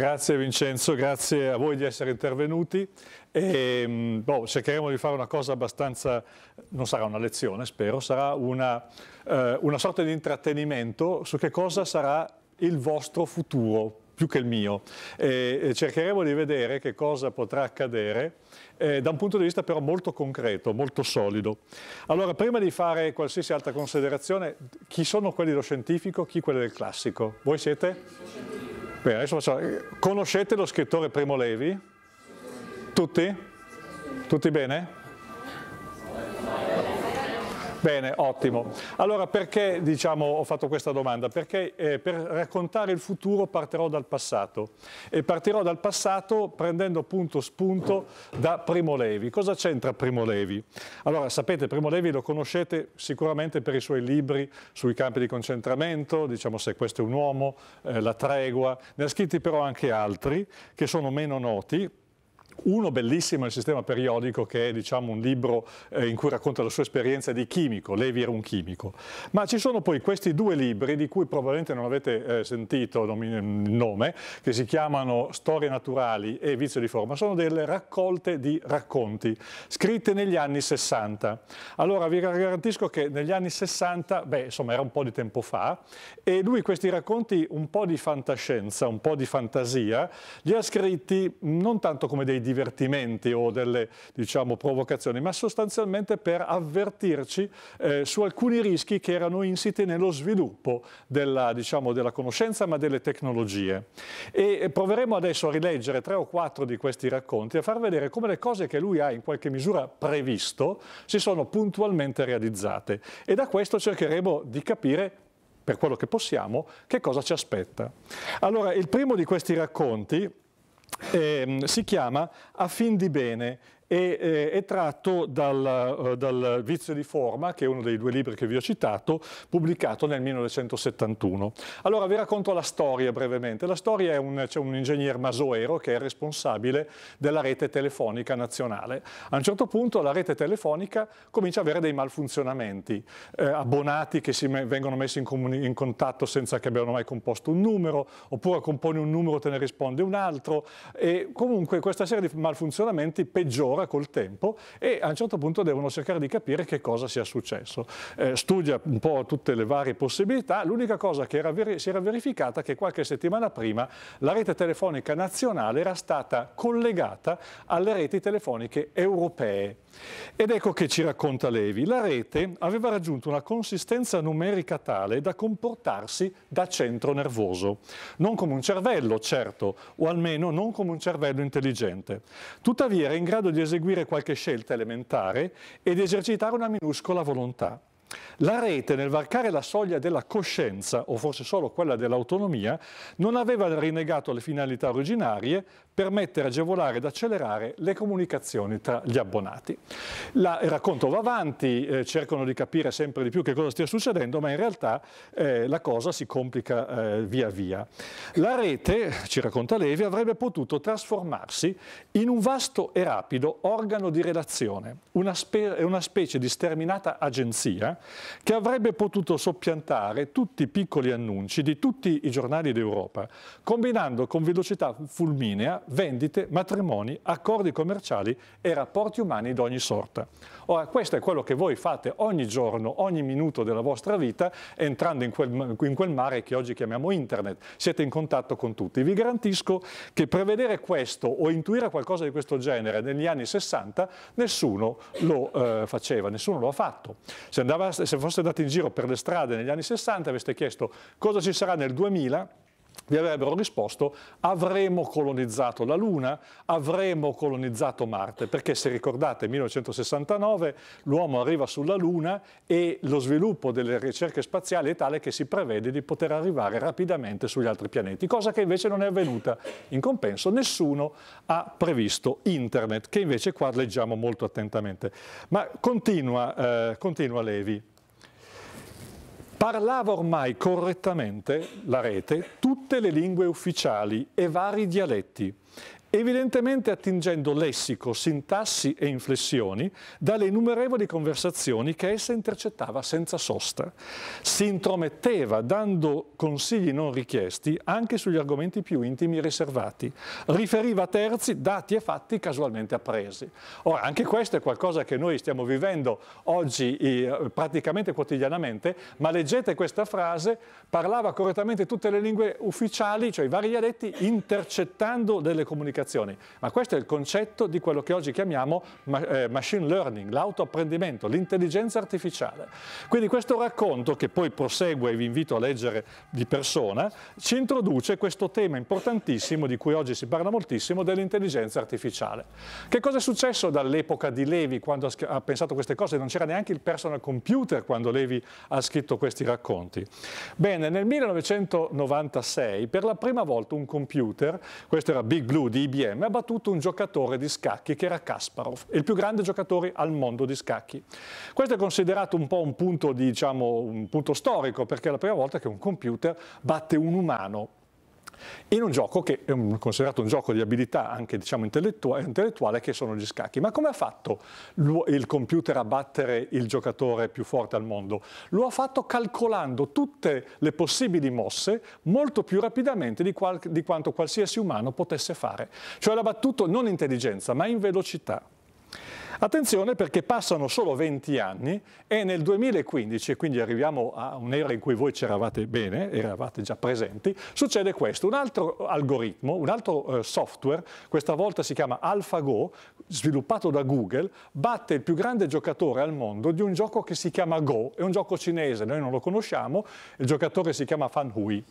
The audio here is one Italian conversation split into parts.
Grazie Vincenzo, grazie a voi di essere intervenuti. E, ehm, boh, cercheremo di fare una cosa abbastanza, non sarà una lezione spero, sarà una, eh, una sorta di intrattenimento su che cosa sarà il vostro futuro più che il mio. E cercheremo di vedere che cosa potrà accadere eh, da un punto di vista però molto concreto, molto solido. Allora, prima di fare qualsiasi altra considerazione, chi sono quelli dello scientifico, chi quelli del classico? Voi siete? Beh, adesso faccio... Conoscete lo scrittore Primo Levi? Tutti? Tutti bene? Bene, ottimo. Allora perché diciamo, ho fatto questa domanda? Perché eh, per raccontare il futuro partirò dal passato e partirò dal passato prendendo appunto spunto da Primo Levi. Cosa c'entra Primo Levi? Allora sapete, Primo Levi lo conoscete sicuramente per i suoi libri sui campi di concentramento, diciamo se questo è un uomo, eh, la tregua, ne ha scritti però anche altri che sono meno noti, uno bellissimo è il sistema periodico che è diciamo, un libro eh, in cui racconta la sua esperienza di chimico, Levi era un chimico. Ma ci sono poi questi due libri di cui probabilmente non avete eh, sentito il nome, che si chiamano Storie naturali e Vizio di forma, sono delle raccolte di racconti scritte negli anni 60. Allora vi garantisco che negli anni 60, beh insomma era un po' di tempo fa, e lui questi racconti un po' di fantascienza, un po' di fantasia, li ha scritti non tanto come dei divertimenti o delle diciamo, provocazioni, ma sostanzialmente per avvertirci eh, su alcuni rischi che erano insiti nello sviluppo della, diciamo, della conoscenza ma delle tecnologie. E proveremo adesso a rileggere tre o quattro di questi racconti e a far vedere come le cose che lui ha in qualche misura previsto si sono puntualmente realizzate e da questo cercheremo di capire per quello che possiamo, che cosa ci aspetta. Allora, il primo di questi racconti eh, si chiama A fin di bene e eh, è tratto dal, eh, dal, Vizio di forma, che è uno dei due libri che vi ho citato, pubblicato nel 1971. Allora vi racconto la storia brevemente. La storia è un, c'è un ingegner Masoero che è responsabile della rete telefonica nazionale. A un certo punto la rete telefonica comincia ad avere dei malfunzionamenti, eh, abbonati che si me vengono messi in, in contatto senza che abbiano mai composto un numero, oppure compone un numero e te ne risponde un altro, e comunque questa serie di malfunzionamenti peggiora migliora col tempo e a un certo punto devono cercare di capire che cosa sia successo. Eh, studia un po' tutte le varie possibilità, l'unica cosa che era si era verificata è che qualche settimana prima la rete telefonica nazionale era stata collegata alle reti telefoniche europee. Ed ecco che ci racconta Levi, la rete aveva raggiunto una consistenza numerica tale da comportarsi da centro nervoso, non come un cervello certo, o almeno non come un cervello intelligente. Tuttavia era in grado di eseguire qualche scelta elementare ed esercitare una minuscola volontà. La rete, nel varcare la soglia della coscienza, o forse solo quella dell'autonomia, non aveva rinnegato le finalità originarie, permettere, agevolare ed accelerare le comunicazioni tra gli abbonati. La, il racconto va avanti, eh, cercano di capire sempre di più che cosa stia succedendo, ma in realtà eh, la cosa si complica eh, via via. La rete, ci racconta Levi, avrebbe potuto trasformarsi in un vasto e rapido organo di relazione, una, spe una specie di sterminata agenzia che avrebbe potuto soppiantare tutti i piccoli annunci di tutti i giornali d'Europa, combinando con velocità fulminea vendite, matrimoni, accordi commerciali e rapporti umani d'ogni sorta. Ora, questo è quello che voi fate ogni giorno, ogni minuto della vostra vita, entrando in quel, in quel mare che oggi chiamiamo internet. Siete in contatto con tutti. Vi garantisco che prevedere questo o intuire qualcosa di questo genere negli anni 60 nessuno lo eh, faceva, nessuno lo ha fatto. Se, andava, se fosse andato in giro per le strade negli anni 60 aveste chiesto cosa ci sarà nel 2000 vi avrebbero risposto avremmo colonizzato la Luna, avremmo colonizzato Marte, perché se ricordate 1969 l'uomo arriva sulla Luna e lo sviluppo delle ricerche spaziali è tale che si prevede di poter arrivare rapidamente sugli altri pianeti, cosa che invece non è avvenuta. In compenso nessuno ha previsto internet, che invece qua leggiamo molto attentamente. Ma continua, eh, continua Levi parlava ormai correttamente la rete tutte le lingue ufficiali e vari dialetti evidentemente attingendo lessico, sintassi e inflessioni dalle innumerevoli conversazioni che essa intercettava senza sosta. Si intrometteva dando consigli non richiesti anche sugli argomenti più intimi e riservati. Riferiva a terzi dati e fatti casualmente appresi. Ora, anche questo è qualcosa che noi stiamo vivendo oggi eh, praticamente quotidianamente, ma leggete questa frase, parlava correttamente tutte le lingue ufficiali, cioè i vari dialetti, intercettando delle comunicazioni applicazioni. Ma questo è il concetto di quello che oggi chiamiamo eh, machine learning, l'autoapprendimento, l'intelligenza artificiale. Quindi questo racconto, che poi prosegue e vi invito a leggere di persona, ci introduce questo tema importantissimo di cui oggi si parla moltissimo, dell'intelligenza artificiale. Che cosa è successo dall'epoca di Levi quando ha pensato queste cose? Non c'era neanche il personal computer quando Levi ha scritto questi racconti. Bene, nel 1996 per la prima volta un computer, questo era Big Blue di IBM, ha battuto un giocatore di scacchi che era Kasparov, il più grande giocatore al mondo di scacchi. Questo è considerato un po' un punto, diciamo, un punto storico perché è la prima volta che un computer batte un umano in un gioco che è un, considerato un gioco di abilità anche diciamo, intellettuale, intellettuale, che sono gli scacchi. Ma come ha fatto il computer a battere il giocatore più forte al mondo? Lo ha fatto calcolando tutte le possibili mosse molto più rapidamente di, qual di quanto qualsiasi umano potesse fare. Cioè l'ha battuto non in intelligenza ma in velocità. Attenzione perché passano solo 20 anni e nel 2015, quindi arriviamo a un'era in cui voi c'eravate bene, eravate già presenti, succede questo. Un altro algoritmo, un altro eh, software, questa volta si chiama AlphaGo, sviluppato da Google, batte il più grande giocatore al mondo di un gioco che si chiama Go, è un gioco cinese, noi non lo conosciamo, il giocatore si chiama Fan Hui.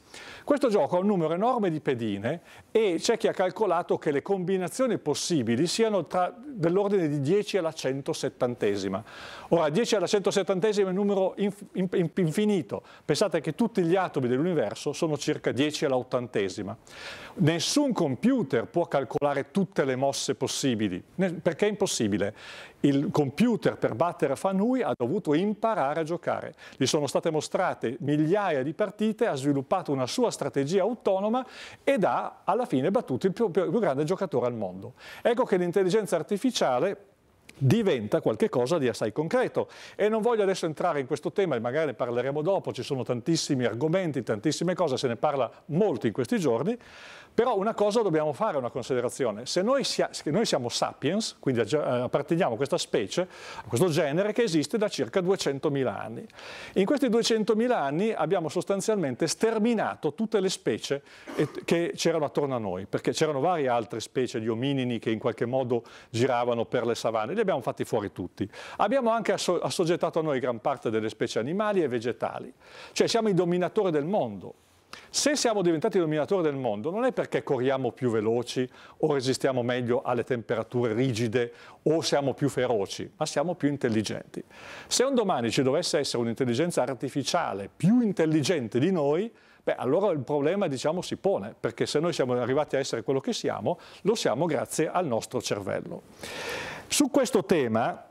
Questo gioco ha un numero enorme di pedine e c'è chi ha calcolato che le combinazioni possibili siano dell'ordine di 10 alla 170esima. Ora, 10 alla 170esima è un numero infinito. Pensate che tutti gli atomi dell'universo sono circa 10 alla 80 Nessun computer può calcolare tutte le mosse possibili, perché è impossibile. Il computer per battere Fanui ha dovuto imparare a giocare. Gli sono state mostrate migliaia di partite, ha sviluppato una sua strategia autonoma ed ha alla fine battuto il più, più, più grande giocatore al mondo. Ecco che l'intelligenza artificiale diventa qualcosa di assai concreto. E non voglio adesso entrare in questo tema, magari ne parleremo dopo, ci sono tantissimi argomenti, tantissime cose, se ne parla molto in questi giorni, però una cosa dobbiamo fare, una considerazione. Se noi, sia, se noi siamo sapiens, quindi eh, apparteniamo a questa specie, a questo genere che esiste da circa 200.000 anni. In questi 200.000 anni abbiamo sostanzialmente sterminato tutte le specie eh, che c'erano attorno a noi, perché c'erano varie altre specie di ominini che in qualche modo giravano per le savane, li abbiamo fatti fuori tutti. Abbiamo anche assoggettato a noi gran parte delle specie animali e vegetali, cioè siamo i dominatori del mondo se siamo diventati il dominatore del mondo non è perché corriamo più veloci o resistiamo meglio alle temperature rigide o siamo più feroci, ma siamo più intelligenti. Se un domani ci dovesse essere un'intelligenza artificiale più intelligente di noi, beh, allora il problema diciamo, si pone, perché se noi siamo arrivati a essere quello che siamo, lo siamo grazie al nostro cervello. Su questo tema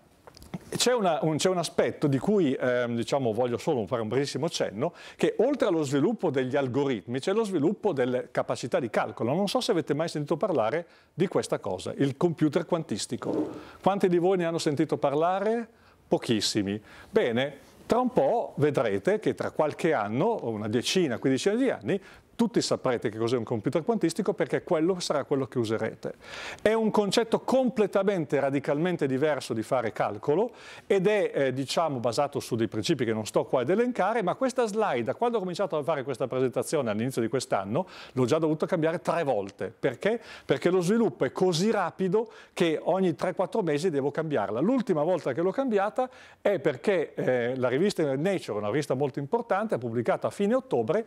c'è, un, un, aspetto di cui eh, diciamo, voglio solo fare un brevissimo cenno, che oltre allo sviluppo degli algoritmi c'è lo sviluppo delle capacità di calcolo. Non so se avete mai sentito parlare di questa cosa, il computer quantistico. Quanti di voi ne hanno sentito parlare? Pochissimi. Bene, tra un po' vedrete che tra qualche anno, una decina, quindicina di anni, tutti saprete che cos'è un computer quantistico perché quello sarà quello che userete. È un concetto completamente, radicalmente diverso di fare calcolo ed è eh, diciamo basato su dei principi che non sto qua ad elencare, ma questa slide, da quando ho cominciato a fare questa presentazione all'inizio di quest'anno, l'ho già dovuto cambiare tre volte. Perché? Perché lo sviluppo è così rapido che ogni 3-4 mesi devo cambiarla. L'ultima volta che l'ho cambiata è perché eh, la rivista Nature, una rivista molto importante, ha pubblicato a fine ottobre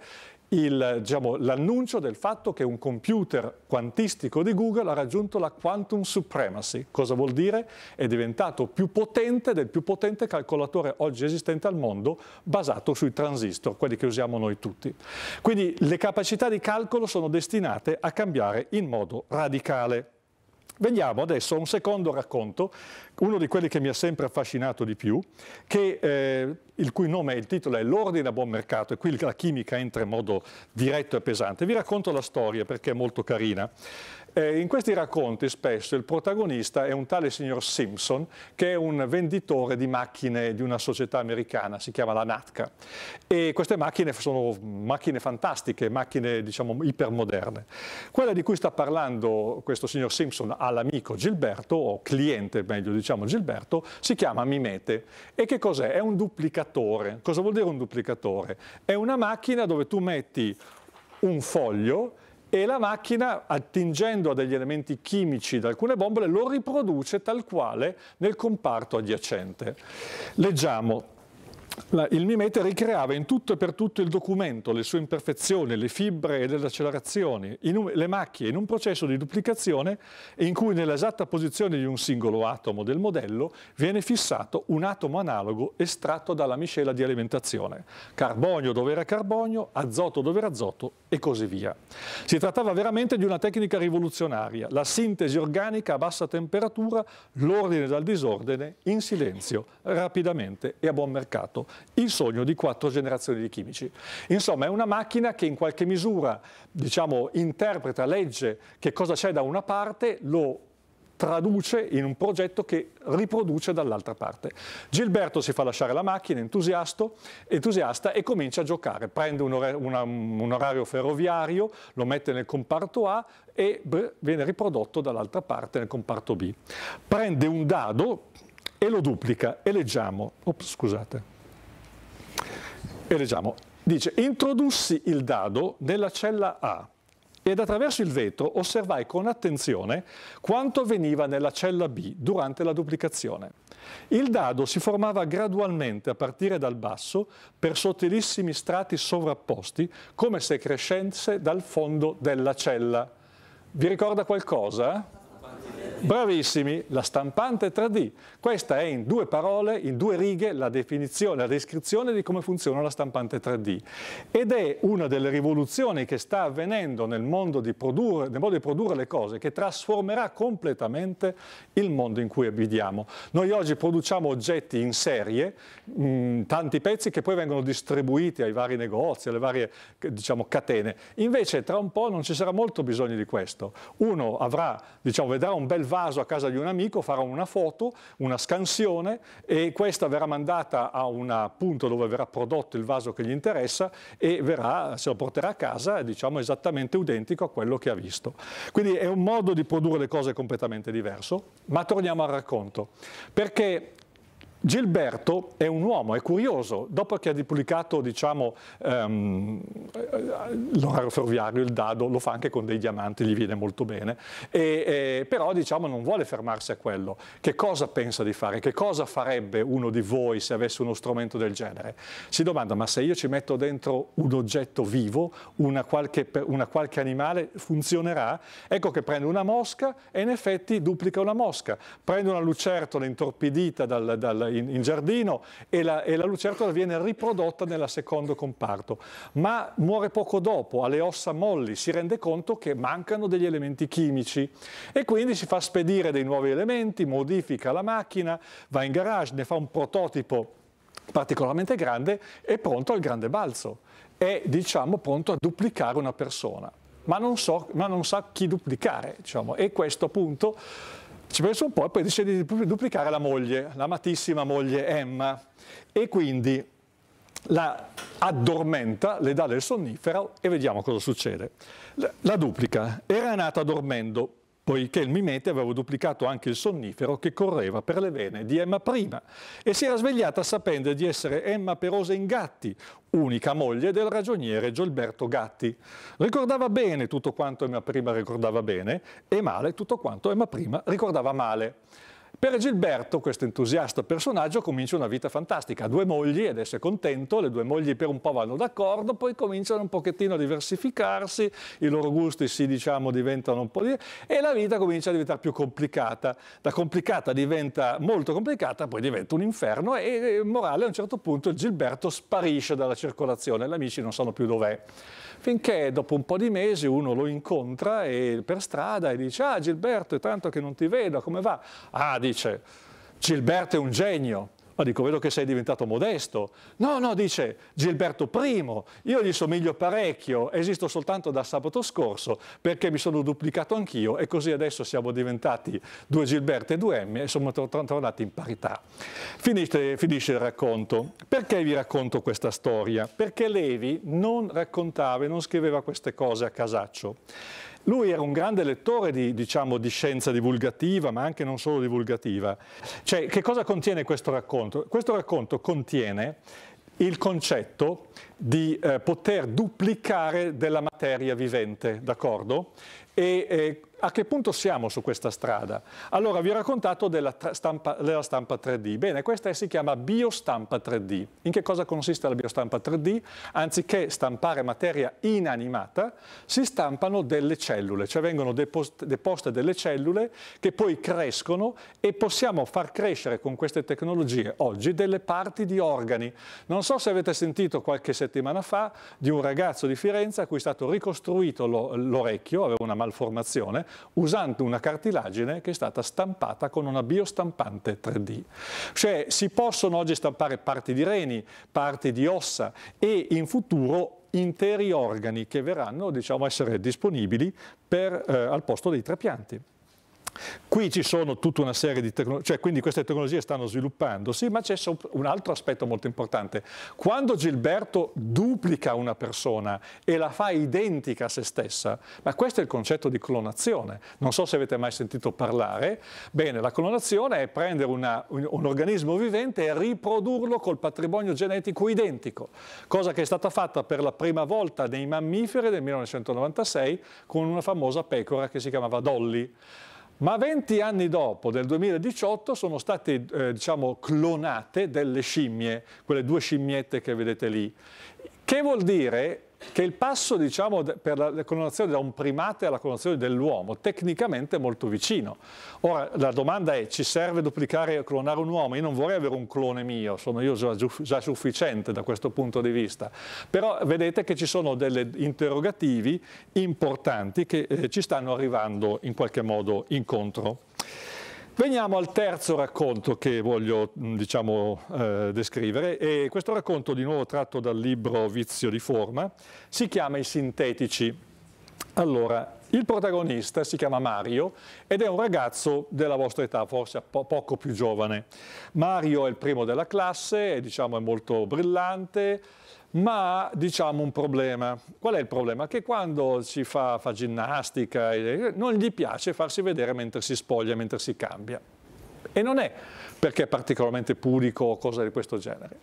il diciamo, l'annuncio del fatto che un computer quantistico di Google ha raggiunto la quantum supremacy. Cosa vuol dire? È diventato più potente del più potente calcolatore oggi esistente al mondo basato sui transistor, quelli che usiamo noi tutti. Quindi le capacità di calcolo sono destinate a cambiare in modo radicale. Veniamo adesso a un secondo racconto, uno di quelli che mi ha sempre affascinato di più, che, eh, il cui nome e il titolo è L'ordine a buon mercato, e qui la chimica entra in modo diretto e pesante. Vi racconto la storia perché è molto carina. Eh, in questi racconti spesso il protagonista è un tale signor Simpson che è un venditore di macchine di una società americana, si chiama la NATCA. E queste macchine sono macchine fantastiche, macchine diciamo ipermoderne. Quella di cui sta parlando questo signor Simpson all'amico Gilberto, o cliente meglio diciamo Gilberto, si chiama Mimete. E che cos'è? È un duplicatore. Cosa vuol dire un duplicatore? È una macchina dove tu metti un foglio e la macchina, attingendo a degli elementi chimici da alcune bombole, lo riproduce tal quale nel comparto adiacente. Leggiamo. La, il mimete ricreava in tutto e per tutto il documento, le sue imperfezioni, le fibre e le accelerazioni, in, le macchie, in un processo di duplicazione in cui nell'esatta posizione di un singolo atomo del modello viene fissato un atomo analogo estratto dalla miscela di alimentazione, carbonio dove era carbonio, azoto dove era azoto e così via. Si trattava veramente di una tecnica rivoluzionaria, la sintesi organica a bassa temperatura, l'ordine dal disordine, in silenzio, rapidamente e a buon mercato fatto il sogno di quattro generazioni di chimici. Insomma è una macchina che in qualche misura diciamo, interpreta, legge che cosa c'è da una parte, lo traduce in un progetto che riproduce dall'altra parte. Gilberto si fa lasciare la macchina, entusiasta, e comincia a giocare. Prende un, or una, un orario ferroviario, lo mette nel comparto A e beh, viene riprodotto dall'altra parte nel comparto B. Prende un dado e lo duplica e leggiamo. Ops, scusate. E leggiamo. Dice, introdussi il dado nella cella A ed attraverso il vetro osservai con attenzione quanto avveniva nella cella B durante la duplicazione. Il dado si formava gradualmente a partire dal basso per sottilissimi strati sovrapposti come se crescesse dal fondo della cella. Vi ricorda qualcosa? Bravissimi, la stampante 3D. Questa è in due parole, in due righe, la definizione, la descrizione di come funziona la stampante 3D. Ed è una delle rivoluzioni che sta avvenendo nel, mondo di produrre, nel modo di produrre le cose, che trasformerà completamente il mondo in cui abitiamo. Noi oggi produciamo oggetti in serie, mh, mm, tanti pezzi che poi vengono distribuiti ai vari negozi, alle varie diciamo, catene. Invece tra un po' non ci sarà molto bisogno di questo. Uno avrà, diciamo, vedrà porterò un bel vaso a casa di un amico, farà una foto, una scansione e questa verrà mandata a un punto dove verrà prodotto il vaso che gli interessa e verrà, se lo porterà a casa diciamo esattamente identico a quello che ha visto. Quindi è un modo di produrre le cose completamente diverso, ma torniamo al racconto, perché Gilberto è un uomo, è curioso, dopo che ha pubblicato diciamo, um, l'orario ferroviario, il dado, lo fa anche con dei diamanti, gli viene molto bene, e, e, però diciamo, non vuole fermarsi a quello. Che cosa pensa di fare? Che cosa farebbe uno di voi se avesse uno strumento del genere? Si domanda, ma se io ci metto dentro un oggetto vivo, una qualche, una qualche animale, funzionerà? Ecco che prende una mosca e in effetti duplica una mosca. Prende una lucertola intorpidita dal, dal in, in giardino e la, e la, lucertola viene riprodotta nel secondo comparto, ma muore poco dopo, ha le ossa molli, si rende conto che mancano degli elementi chimici e quindi si fa spedire dei nuovi elementi, modifica la macchina, va in garage, ne fa un prototipo particolarmente grande e pronto al grande balzo. È, diciamo, pronto a duplicare una persona. Ma non, so, ma non, sa chi duplicare. Diciamo. E questo appunto ci pensa un po' e poi decide di duplicare la moglie, l'amatissima moglie Emma, e quindi la addormenta, le dà del sonnifero e vediamo cosa succede. La duplica, era nata dormendo, poiché il mimete aveva duplicato anche il sonnifero che correva per le vene di Emma prima e si era svegliata sapendo di essere Emma Perosa Ingatti, unica moglie del ragioniere Giolberto Gatti. Ricordava bene tutto quanto Emma prima ricordava bene e male tutto quanto Emma prima ricordava male. Per Gilberto, questo entusiasta personaggio, comincia una vita fantastica. Ha due mogli ed è contento, le due mogli per un po' vanno d'accordo, poi cominciano un pochettino a diversificarsi, i loro gusti si diciamo diventano un po' di... e la vita comincia a diventare più complicata. Da complicata diventa molto complicata, poi diventa un inferno e, e morale a un certo punto Gilberto sparisce dalla circolazione, gli amici non sanno più dov'è. Finché dopo un po' di mesi uno lo incontra e, per strada e dice ah Gilberto è tanto che non ti vedo, come va? Ah, dice dice, Gilberto è un genio. Ma dico, vedo che sei diventato modesto. No, no, dice Gilberto I, io gli somiglio parecchio, esisto soltanto da sabato scorso perché mi sono duplicato anch'io e così adesso siamo diventati due Gilberto e due M e siamo tornati in parità. Finisce, finisce il racconto. Perché vi racconto questa storia? Perché Levi non raccontava e non scriveva queste cose a casaccio. Lui era un grande lettore di, diciamo, di scienza divulgativa, ma anche non solo divulgativa. Cioè, che cosa contiene questo racconto? Questo racconto contiene il concetto di eh, poter duplicare della materia vivente, d'accordo? E eh, a che punto siamo su questa strada? Allora, vi ho raccontato della stampa, della stampa 3D. Bene, questa si chiama biostampa 3D. In che cosa consiste la biostampa 3D? Anziché stampare materia inanimata, si stampano delle cellule, cioè vengono deposte delle cellule che poi crescono e possiamo far crescere con queste tecnologie oggi delle parti di organi. Non so se avete sentito qualche settimana fa di un ragazzo di Firenze a cui è stato ricostruito l'orecchio, aveva una malformazione, usando una cartilagine che è stata stampata con una biostampante 3D. Cioè si possono oggi stampare parti di reni, parti di ossa e in futuro interi organi che verranno diciamo, a essere disponibili per, eh, al posto dei trapianti. Qui ci sono tutta una serie di tecnologie, cioè quindi queste tecnologie stanno sviluppandosi, ma c'è un altro aspetto molto importante. Quando Gilberto duplica una persona e la fa identica a se stessa, ma questo è il concetto di clonazione. Non so se avete mai sentito parlare. Bene, la clonazione è prendere una, un, un organismo vivente e riprodurlo col patrimonio genetico identico, cosa che è stata fatta per la prima volta nei mammiferi nel 1996 con una famosa pecora che si chiamava Dolly. Ma 20 anni dopo, nel 2018, sono state eh, diciamo, clonate delle scimmie, quelle due scimmiette che vedete lì, che vuol dire che il passo diciamo, per la clonazione da un primate alla clonazione dell'uomo tecnicamente è molto vicino. Ora la domanda è ci serve duplicare e clonare un uomo? Io non vorrei avere un clone mio, sono io già, già sufficiente da questo punto di vista. Però vedete che ci sono degli interrogativi importanti che eh, ci stanno arrivando in qualche modo incontro. Veniamo al terzo racconto che voglio diciamo, eh, descrivere e questo racconto di nuovo tratto dal libro Vizio di forma si chiama I sintetici. Allora, il protagonista si chiama Mario ed è un ragazzo della vostra età, forse po poco più giovane. Mario è il primo della classe, è, diciamo, è molto brillante, ma diciamo un problema. Qual è il problema? Che quando si fa, fa ginnastica eh, non gli piace farsi vedere mentre si spoglia, mentre si cambia. E non è perché è particolarmente pudico o cose di questo genere.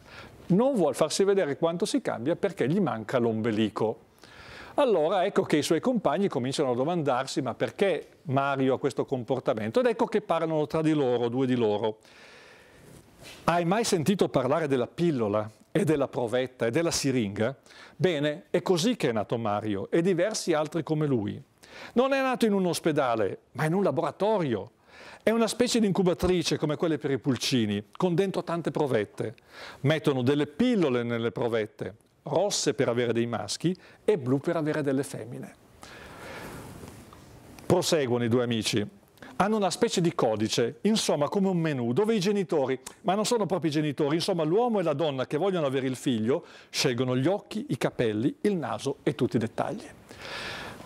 Non vuole farsi vedere quanto si cambia perché gli manca l'ombelico. Allora ecco che i suoi compagni cominciano a domandarsi ma perché Mario ha questo comportamento? Ed ecco che parlano tra di loro, due di loro. Hai mai sentito parlare della pillola? e della provetta e della siringa, bene, è così che è nato Mario e diversi altri come lui. Non è nato in un ospedale, ma in un laboratorio. È una specie di incubatrice come quelle per i pulcini, con dentro tante provette. Mettono delle pillole nelle provette, rosse per avere dei maschi e blu per avere delle femmine. Proseguono i due amici hanno una specie di codice, insomma come un menu, dove i genitori, ma non sono proprio i genitori, insomma l'uomo e la donna che vogliono avere il figlio, scelgono gli occhi, i capelli, il naso e tutti i dettagli.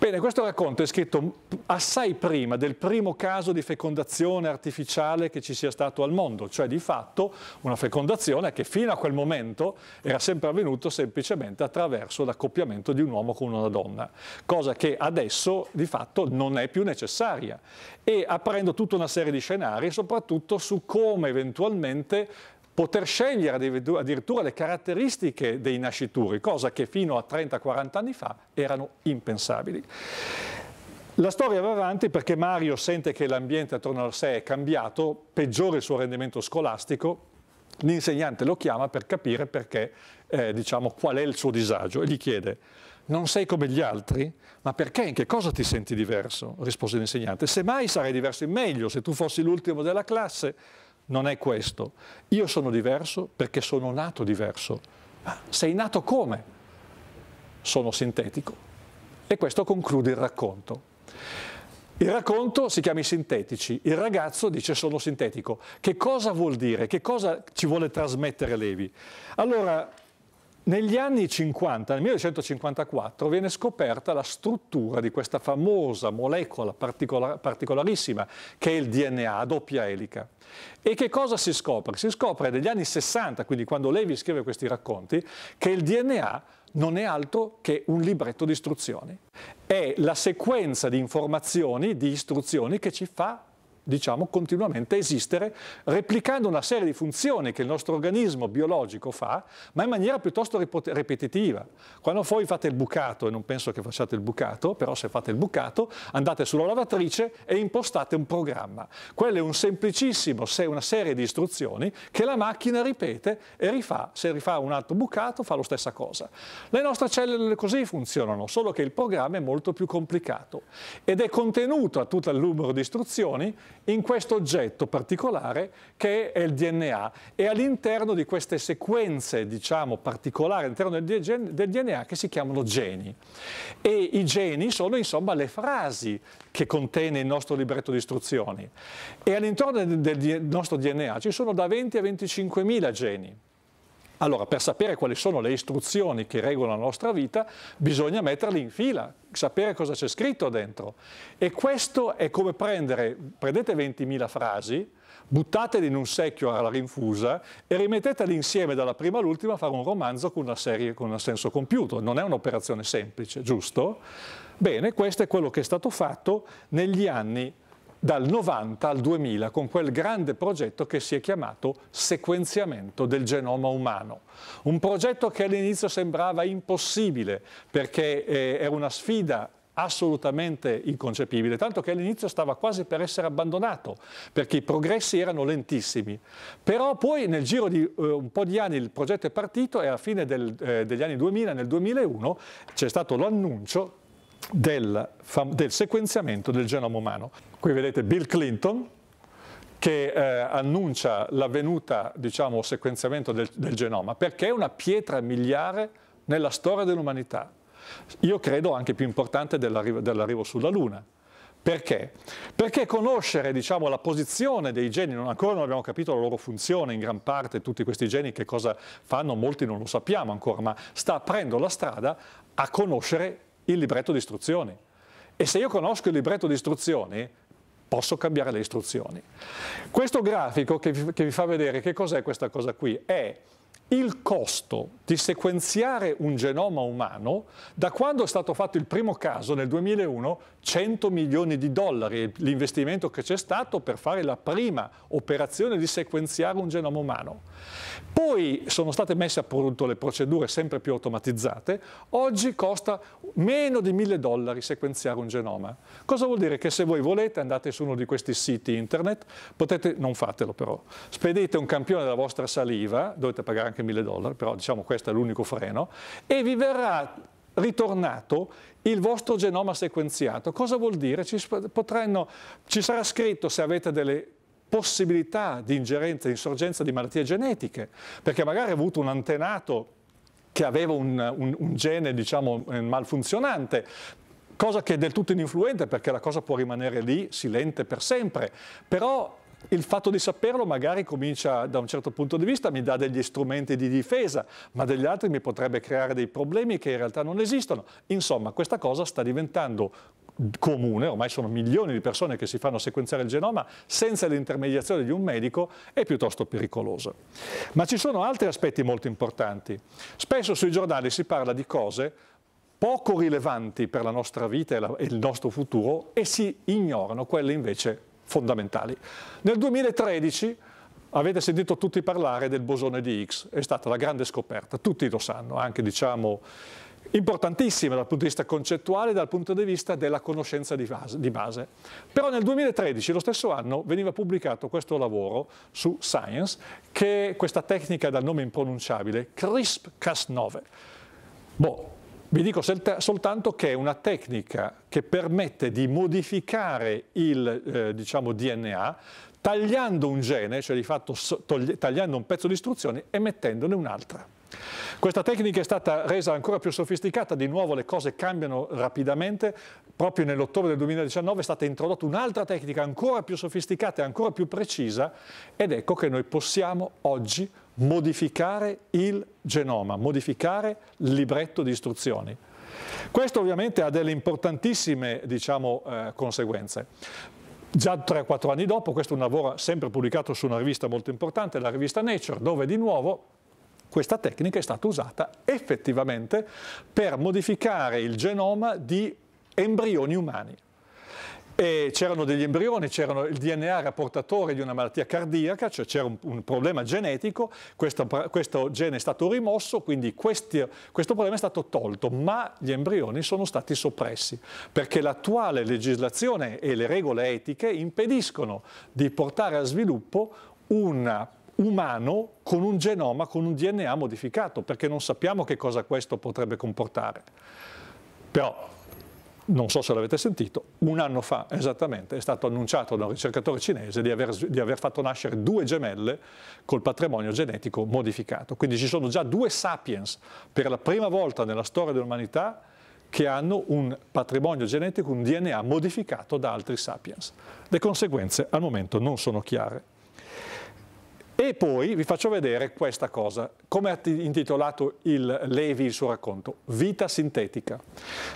Bene, questo racconto è scritto assai prima del primo caso di fecondazione artificiale che ci sia stato al mondo, cioè di fatto una fecondazione che fino a quel momento era sempre avvenuto semplicemente attraverso l'accoppiamento di un uomo con una donna, cosa che adesso di fatto non è più necessaria e aprendo tutta una serie di scenari, soprattutto su come eventualmente poter scegliere addirittura le caratteristiche dei nascituri, cosa che fino a 30-40 anni fa erano impensabili. La storia va avanti perché Mario sente che l'ambiente attorno a sé è cambiato, peggiore il suo rendimento scolastico, l'insegnante lo chiama per capire perché, eh, diciamo, qual è il suo disagio e gli chiede non sei come gli altri? Ma perché? In che cosa ti senti diverso? rispose l'insegnante. Semmai sarei diverso in meglio, se tu fossi l'ultimo della classe non è questo. Io sono diverso perché sono nato diverso. Ma ah, sei nato come? Sono sintetico. E questo conclude il racconto. Il racconto si chiama I sintetici, il ragazzo dice sono sintetico. Che cosa vuol dire? Che cosa ci vuole trasmettere Levi? Allora, negli anni 50, nel 1954, viene scoperta la struttura di questa famosa molecola particolar particolarissima che è il DNA a doppia elica. E che cosa si scopre? Si scopre negli anni 60, quindi quando Levi scrive questi racconti, che il DNA non è altro che un libretto di istruzioni. È la sequenza di informazioni, di istruzioni che ci fa diciamo, continuamente esistere, replicando una serie di funzioni che il nostro organismo biologico fa, ma in maniera piuttosto ripetitiva. Quando voi fate il bucato, e non penso che facciate il bucato, però se fate il bucato, andate sulla lavatrice e impostate un programma. Quello è un semplicissimo, se una serie di istruzioni che la macchina ripete e rifà. Se rifà un altro bucato, fa la stessa cosa. Le nostre cellule così funzionano, solo che il programma è molto più complicato ed è contenuto a tutto il numero di istruzioni in questo oggetto particolare che è il DNA e all'interno di queste sequenze, diciamo, particolari all'interno del DNA che si chiamano geni. E i geni sono insomma le frasi che contiene il nostro libretto di istruzioni e all'interno del nostro DNA ci sono da 20 a 25 mila geni. Allora, per sapere quali sono le istruzioni che regolano la nostra vita, bisogna metterli in fila, sapere cosa c'è scritto dentro. E questo è come prendere, prendete 20.000 frasi, buttateli in un secchio alla rinfusa e rimetteteli insieme dalla prima all'ultima a fare un romanzo con una serie con un senso compiuto. Non è un'operazione semplice, giusto? Bene, questo è quello che è stato fatto negli anni dal 90 al 2000 con quel grande progetto che si è chiamato sequenziamento del genoma umano. Un progetto che all'inizio sembrava impossibile perché eh, era una sfida assolutamente inconcepibile, tanto che all'inizio stava quasi per essere abbandonato, perché i progressi erano lentissimi. Però poi nel giro di eh, un po' di anni il progetto è partito e alla fine del, eh, degli anni 2000, nel 2001, c'è stato l'annuncio del, del sequenziamento del genoma umano. Qui vedete Bill Clinton, che eh, annuncia l'avvenuta, diciamo, sequenziamento del, del, genoma, perché è una pietra miliare nella storia dell'umanità. Io credo anche più importante dell'arrivo, dell sulla Luna. Perché? Perché conoscere diciamo, la posizione dei geni, non ancora non abbiamo capito la loro funzione in gran parte, tutti questi geni che cosa fanno, molti non lo sappiamo ancora, ma sta aprendo la strada a conoscere il libretto di istruzioni. E se io conosco il libretto di istruzioni, posso cambiare le istruzioni. Questo grafico che vi, che vi fa vedere che cos'è questa cosa qui è il costo di sequenziare un genoma umano, da quando è stato fatto il primo caso nel 2001, 100 milioni di dollari, l'investimento che c'è stato per fare la prima operazione di sequenziare un genoma umano. Poi sono state messe a punto le procedure sempre più automatizzate, oggi costa meno di 1000 dollari sequenziare un genoma. Cosa vuol dire? Che se voi volete andate su uno di questi siti internet, potete, non fatelo però, spedite un campione della vostra saliva, dovete pagare anche neanche 1000 dollari, però diciamo questo è l'unico freno, e vi verrà ritornato il vostro genoma sequenziato. Cosa vuol dire? Ci, potranno, ci sarà scritto se avete delle possibilità di ingerenza, di insorgenza di malattie genetiche, perché magari ha avuto un antenato che aveva un, un, un gene diciamo, eh, malfunzionante, cosa che è del tutto ininfluente perché la cosa può rimanere lì silente per sempre, però il fatto di saperlo magari comincia da un certo punto di vista, mi dà degli strumenti di difesa, ma degli altri mi potrebbe creare dei problemi che in realtà non esistono. Insomma, questa cosa sta diventando comune, ormai sono milioni di persone che si fanno sequenziare il genoma senza l'intermediazione di un medico, è piuttosto pericolosa. Ma ci sono altri aspetti molto importanti. Spesso sui giornali si parla di cose poco rilevanti per la nostra vita e il nostro futuro e si ignorano quelle invece fondamentali. Nel 2013 avete sentito tutti parlare del bosone di Higgs, è stata la grande scoperta, tutti lo sanno, anche diciamo importantissima dal punto di vista concettuale e dal punto di vista della conoscenza di base, di base. Però nel 2013, lo stesso anno, veniva pubblicato questo lavoro su Science, che è questa tecnica dal nome impronunciabile, CRISP-Cas9. Boh, vi dico soltanto che è una tecnica che permette di modificare il eh, diciamo DNA tagliando un gene, cioè di fatto tagliando un pezzo di istruzioni e mettendone un'altra. Questa tecnica è stata resa ancora più sofisticata, di nuovo le cose cambiano rapidamente, proprio nell'ottobre del 2019 è stata introdotta un'altra tecnica ancora più sofisticata e ancora più precisa ed ecco che noi possiamo oggi modificare il genoma, modificare il libretto di istruzioni. Questo ovviamente ha delle importantissime diciamo, eh, conseguenze. Già 3-4 anni dopo, questo è un lavoro sempre pubblicato su una rivista molto importante, la rivista Nature, dove di nuovo questa tecnica è stata usata effettivamente per modificare il genoma di embrioni umani. c'erano degli embrioni, c'era il DNA rapportatore di una malattia cardiaca, cioè c'era un, un, problema genetico, questo, questo, gene è stato rimosso, quindi questi, questo problema è stato tolto, ma gli embrioni sono stati soppressi, perché l'attuale legislazione e le regole etiche impediscono di portare a sviluppo una umano con un genoma, con un DNA modificato, perché non sappiamo che cosa questo potrebbe comportare. Però, non so se l'avete sentito, un anno fa esattamente è stato annunciato da un ricercatore cinese di aver, di aver fatto nascere due gemelle col patrimonio genetico modificato. Quindi ci sono già due sapiens per la prima volta nella storia dell'umanità che hanno un patrimonio genetico, un DNA modificato da altri sapiens. Le conseguenze al momento non sono chiare. E poi vi faccio vedere questa cosa, come ha intitolato il Levi il suo racconto, Vita sintetica.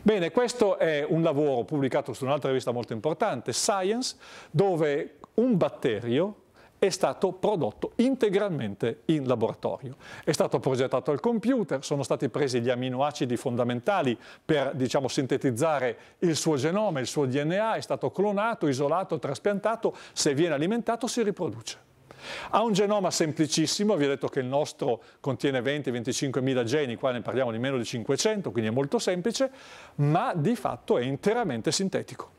Bene, questo è un lavoro pubblicato su un'altra rivista molto importante, Science, dove un batterio è stato prodotto integralmente in laboratorio. È stato progettato al computer, sono stati presi gli aminoacidi fondamentali per diciamo, sintetizzare il suo genoma, il suo DNA, è stato clonato, isolato, traspiantato, se viene alimentato si riproduce. Ha un genoma semplicissimo, vi ho detto che il nostro contiene 20-25 mila geni, qua ne parliamo di meno di 500, quindi è molto semplice, ma di fatto è interamente sintetico.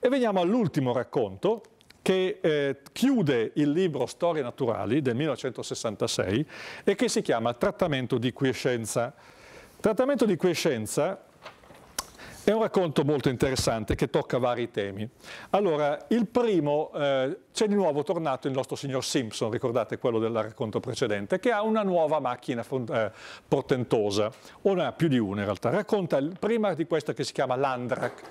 E veniamo all'ultimo racconto, che eh, chiude il libro Storie naturali del 1966 e che si chiama Trattamento di quiescenza. Trattamento di quiescenza è un racconto molto interessante che tocca vari temi. Allora, il primo, eh, c'è di nuovo tornato il nostro signor Simpson, ricordate quello del racconto precedente, che ha una nuova macchina eh, portentosa, una, più di una in realtà. Racconta prima di questa che si chiama Landrak.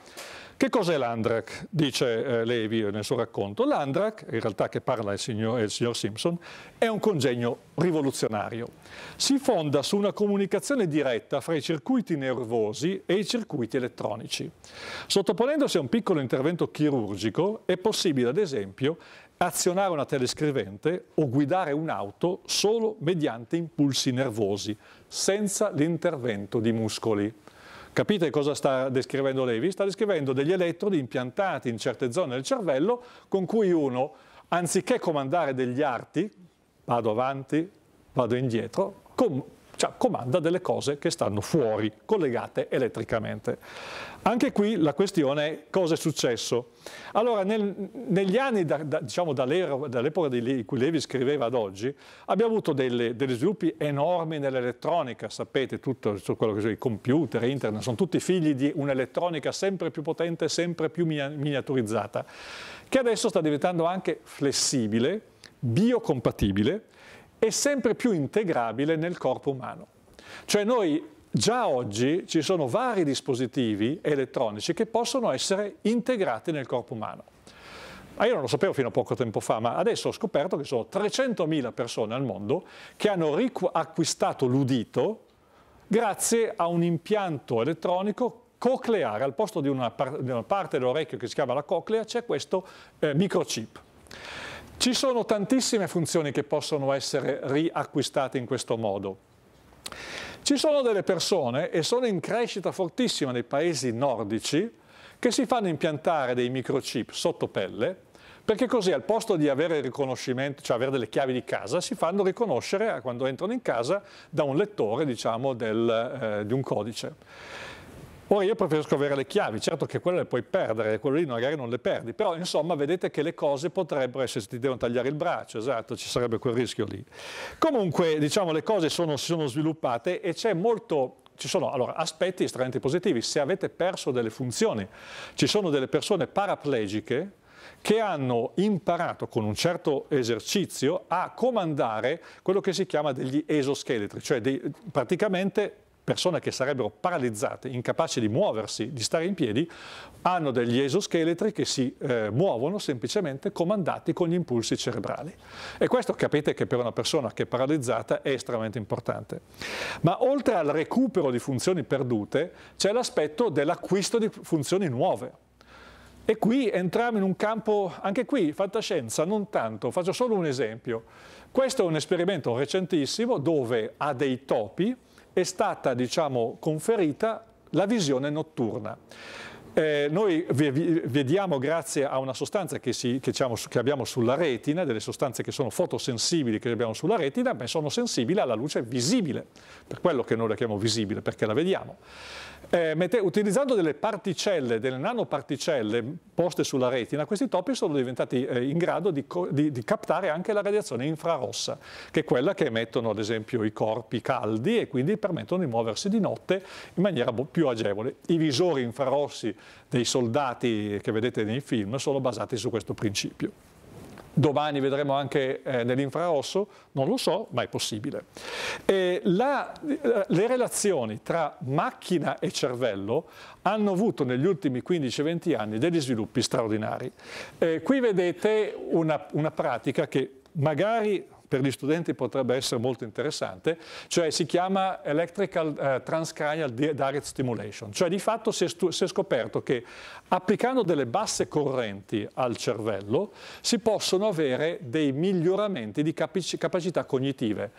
Che cos'è l'Andrak? Dice eh, Levi nel suo racconto. L'Andrak, in realtà che parla il signor, il signor Simpson, è un congegno rivoluzionario. Si fonda su una comunicazione diretta fra i circuiti nervosi e i circuiti elettronici. Sottoponendosi a un piccolo intervento chirurgico è possibile, ad esempio, azionare una telescrivente o guidare un'auto solo mediante impulsi nervosi, senza l'intervento di muscoli. Capite cosa sta descrivendo Levi? Sta descrivendo degli elettrodi impiantati in certe zone del cervello con cui uno, anziché comandare degli arti, vado avanti, vado indietro, com cioè comanda delle cose che stanno fuori, collegate elettricamente. Anche qui la questione è cosa è successo. Allora, nel, negli anni, da, da, diciamo, dall'epoca di cui Levi scriveva ad oggi, abbiamo avuto delle, degli sviluppi enormi nell'elettronica, sapete, tutto quello che sono i computer, internet, sono tutti figli di un'elettronica sempre più potente, sempre più miniaturizzata, che adesso sta diventando anche flessibile, biocompatibile, è sempre più integrabile nel corpo umano. Cioè noi già oggi ci sono vari dispositivi elettronici che possono essere integrati nel corpo umano. Ma io non lo sapevo fino a poco tempo fa, ma adesso ho scoperto che sono 300.000 persone al mondo che hanno acquistato l'udito grazie a un impianto elettronico cocleare. Al posto di una, par di una parte dell'orecchio che si chiama la coclea c'è questo eh, microchip. Ci sono tantissime funzioni che possono essere riacquistate in questo modo. Ci sono delle persone, e sono in crescita fortissima nei paesi nordici, che si fanno impiantare dei microchip sotto pelle, perché così al posto di avere il riconoscimento, cioè avere delle chiavi di casa, si fanno riconoscere quando entrano in casa da un lettore, diciamo, del, eh, di un codice. Ora io preferisco avere le chiavi, certo che quelle le puoi perdere, quello lì magari non le perdi, però insomma vedete che le cose potrebbero essere, ti devono tagliare il braccio, esatto, ci sarebbe quel rischio lì. Comunque diciamo le cose sono, si sono sviluppate e c'è molto ci sono allora, aspetti estremamente positivi. Se avete perso delle funzioni, ci sono delle persone paraplegiche che hanno imparato con un certo esercizio a comandare quello che si chiama degli esoscheletri, cioè dei, praticamente persone che sarebbero paralizzate, incapaci di muoversi, di stare in piedi, hanno degli esoscheletri che si eh, muovono semplicemente comandati con gli impulsi cerebrali. E questo capite che per una persona che è paralizzata è estremamente importante. Ma oltre al recupero di funzioni perdute, c'è l'aspetto dell'acquisto di funzioni nuove. E qui entriamo in un campo, anche qui, fantascienza, non tanto, faccio solo un esempio. Questo è un esperimento recentissimo dove a dei topi, è stata diciamo, conferita la visione notturna. Eh, noi vediamo grazie a una sostanza che, si, che, diciamo, che, abbiamo sulla retina, delle sostanze che sono fotosensibili che abbiamo sulla retina, beh, sono sensibili alla luce visibile, per quello che noi la chiamiamo visibile, perché la vediamo. Eh, utilizzando delle particelle, delle nanoparticelle poste sulla retina, questi topi sono diventati eh, in grado di, di, di, captare anche la radiazione infrarossa, che è quella che emettono ad esempio i corpi caldi e quindi permettono di muoversi di notte in maniera più agevole. I visori infrarossi dei soldati che vedete nei film sono basati su questo principio. Domani vedremo anche eh, nell'infrarosso, non lo so, ma è possibile. La, eh, le relazioni tra macchina e cervello hanno avuto negli ultimi 15-20 anni degli sviluppi straordinari. Eh, qui vedete una, una pratica che magari per gli studenti potrebbe essere molto interessante, cioè si chiama Electrical eh, Transcranial Direct Stimulation, cioè di fatto si è, si è scoperto che applicando delle basse correnti al cervello si possono avere dei miglioramenti di capacità cognitive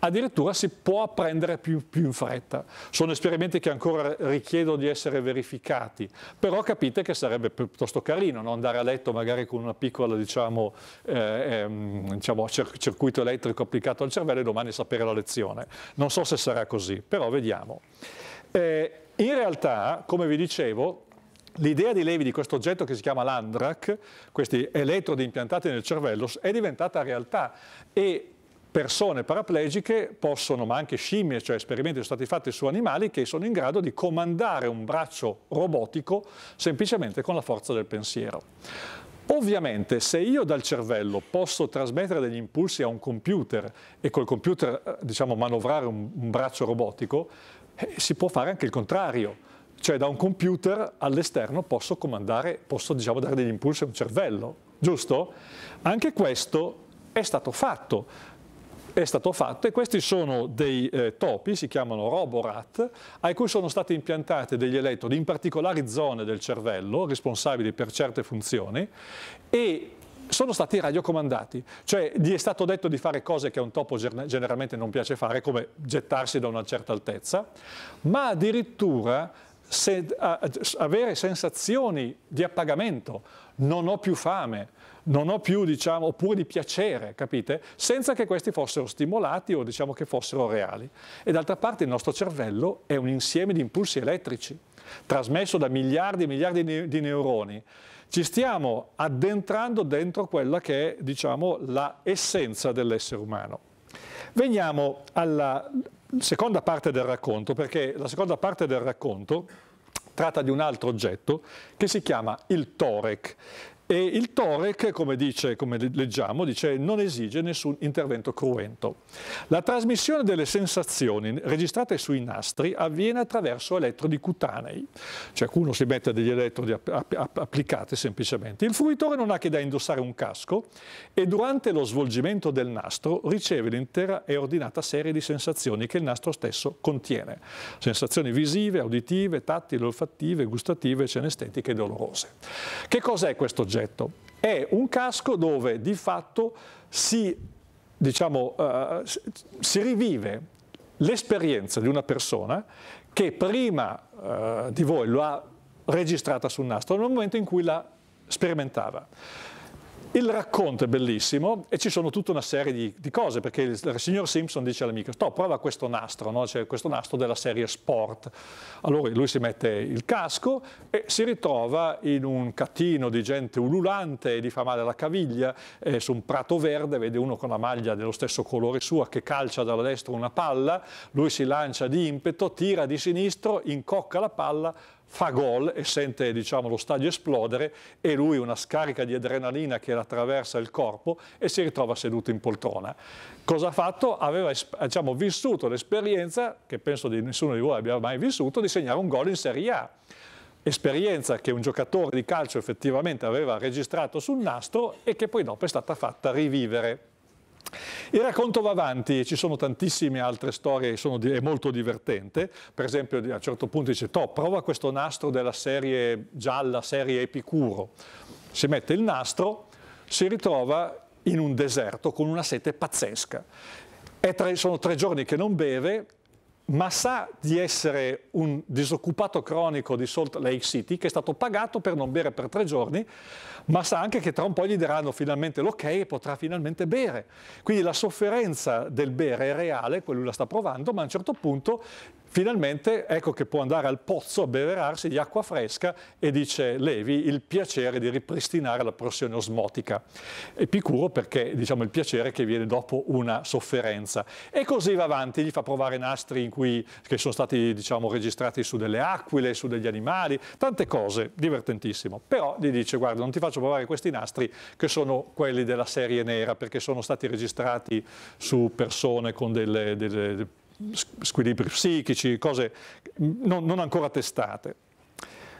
addirittura si può apprendere più, più, in fretta. Sono esperimenti che ancora richiedono di essere verificati, però capite che sarebbe piuttosto carino no? andare a letto magari con una piccola diciamo, eh, ehm, diciamo, circuito elettrico applicato al cervello e domani sapere la lezione. Non so se sarà così, però vediamo. Eh, in realtà, come vi dicevo, L'idea di Levi di questo oggetto che si chiama l'Andrac, questi elettrodi impiantati nel cervello, è diventata realtà e persone paraplegiche possono, ma anche scimmie, cioè esperimenti sono stati fatti su animali che sono in grado di comandare un braccio robotico semplicemente con la forza del pensiero. Ovviamente se io dal cervello posso trasmettere degli impulsi a un computer e col computer eh, diciamo, manovrare un, un braccio robotico, eh, si può fare anche il contrario. Cioè da un computer all'esterno posso comandare, posso diciamo, dare degli impulsi a un cervello, giusto? Anche questo è stato fatto è stato fatto e questi sono dei eh, topi, si chiamano Roborat, ai cui sono stati impiantati degli elettrodi in particolari zone del cervello, responsabili per certe funzioni, e sono stati radiocomandati, cioè gli è stato detto di fare cose che a un topo generalmente non piace fare, come gettarsi da una certa altezza, ma addirittura se, a, avere sensazioni di appagamento, non ho più fame, non ho più, diciamo, oppure di piacere, capite? Senza che questi fossero stimolati o diciamo che fossero reali. E d'altra parte il nostro cervello è un insieme di impulsi elettrici, trasmesso da miliardi e miliardi di, neuroni. Ci stiamo addentrando dentro quella che è, diciamo, la essenza dell'essere umano. Veniamo alla seconda parte del racconto, perché la seconda parte del racconto tratta di un altro oggetto che si chiama il torek. E il Torec, come, dice, come leggiamo, dice non esige nessun intervento cruento. La trasmissione delle sensazioni registrate sui nastri avviene attraverso elettrodi cutanei, cioè uno si mette degli elettrodi applicati semplicemente. Il fruitore non ha che da indossare un casco e durante lo svolgimento del nastro riceve l'intera e ordinata serie di sensazioni che il nastro stesso contiene. Sensazioni visive, auditive, tattile, olfattive, gustative, cenestetiche e dolorose. Che cos'è questo gesto? progetto. È un casco dove di fatto si, diciamo, eh, si rivive l'esperienza di una persona che prima eh, di voi lo ha registrata sul nastro nel momento in cui la sperimentava. Il racconto è bellissimo e ci sono tutta una serie di, di cose, perché il, il, signor Simpson dice all'amico, stop, prova questo nastro, no? cioè questo nastro della serie Sport. Allora lui si mette il casco e si ritrova in un catino di gente ululante e gli fa male alla caviglia, eh, su un prato verde, vede uno con la maglia dello stesso colore sua che calcia dalla destra una palla, lui si lancia di impeto, tira di sinistro, incocca la palla, fa gol e sente diciamo, lo stadio esplodere e lui una scarica di adrenalina che attraversa il corpo e si ritrova seduto in poltrona. Cosa ha fatto? Aveva diciamo, vissuto l'esperienza, che penso di nessuno di voi abbia mai vissuto, di segnare un gol in Serie A. Esperienza che un giocatore di calcio effettivamente aveva registrato sul nastro e che poi dopo è stata fatta rivivere. Il racconto va avanti e ci sono tantissime altre storie, sono, è molto divertente. Per esempio, a un certo punto dice: Toh, prova questo nastro della serie gialla, serie Epicuro. Si mette il nastro, si ritrova in un deserto con una sete pazzesca. Tre, sono tre giorni che non beve, ma sa di essere un disoccupato cronico di Salt Lake City che è stato pagato per non bere per tre giorni, ma sa anche che tra un po' gli daranno finalmente l'ok e potrà finalmente bere. Quindi la sofferenza del bere è reale, quello la sta provando, ma a un certo punto Finalmente ecco che può andare al pozzo a beverarsi di acqua fresca e dice Levi il piacere di ripristinare la pressione osmotica. Epicuro perché diciamo il piacere che viene dopo una sofferenza. E così va avanti, gli fa provare nastri in cui, che sono stati diciamo, registrati su delle aquile, su degli animali, tante cose, divertentissimo. Però gli dice guarda non ti faccio provare questi nastri che sono quelli della serie nera perché sono stati registrati su persone con delle, delle squilibri psichici, cose non, non ancora testate.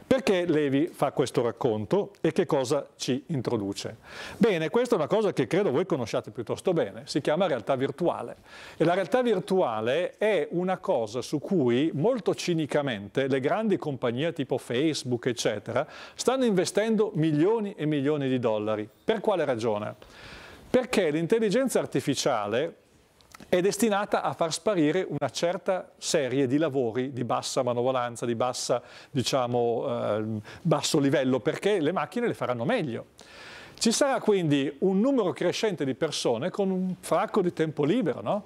Perché Levi fa questo racconto e che cosa ci introduce? Bene, questa è una cosa che credo voi conosciate piuttosto bene, si chiama realtà virtuale. E la realtà virtuale è una cosa su cui molto cinicamente le grandi compagnie tipo Facebook, eccetera, stanno investendo milioni e milioni di dollari. Per quale ragione? Perché l'intelligenza artificiale è destinata a far sparire una certa serie di lavori di bassa manovalanza, di bassa, diciamo, eh, basso livello, perché le macchine le faranno meglio. Ci sarà quindi un numero crescente di persone con un fracco di tempo libero, no?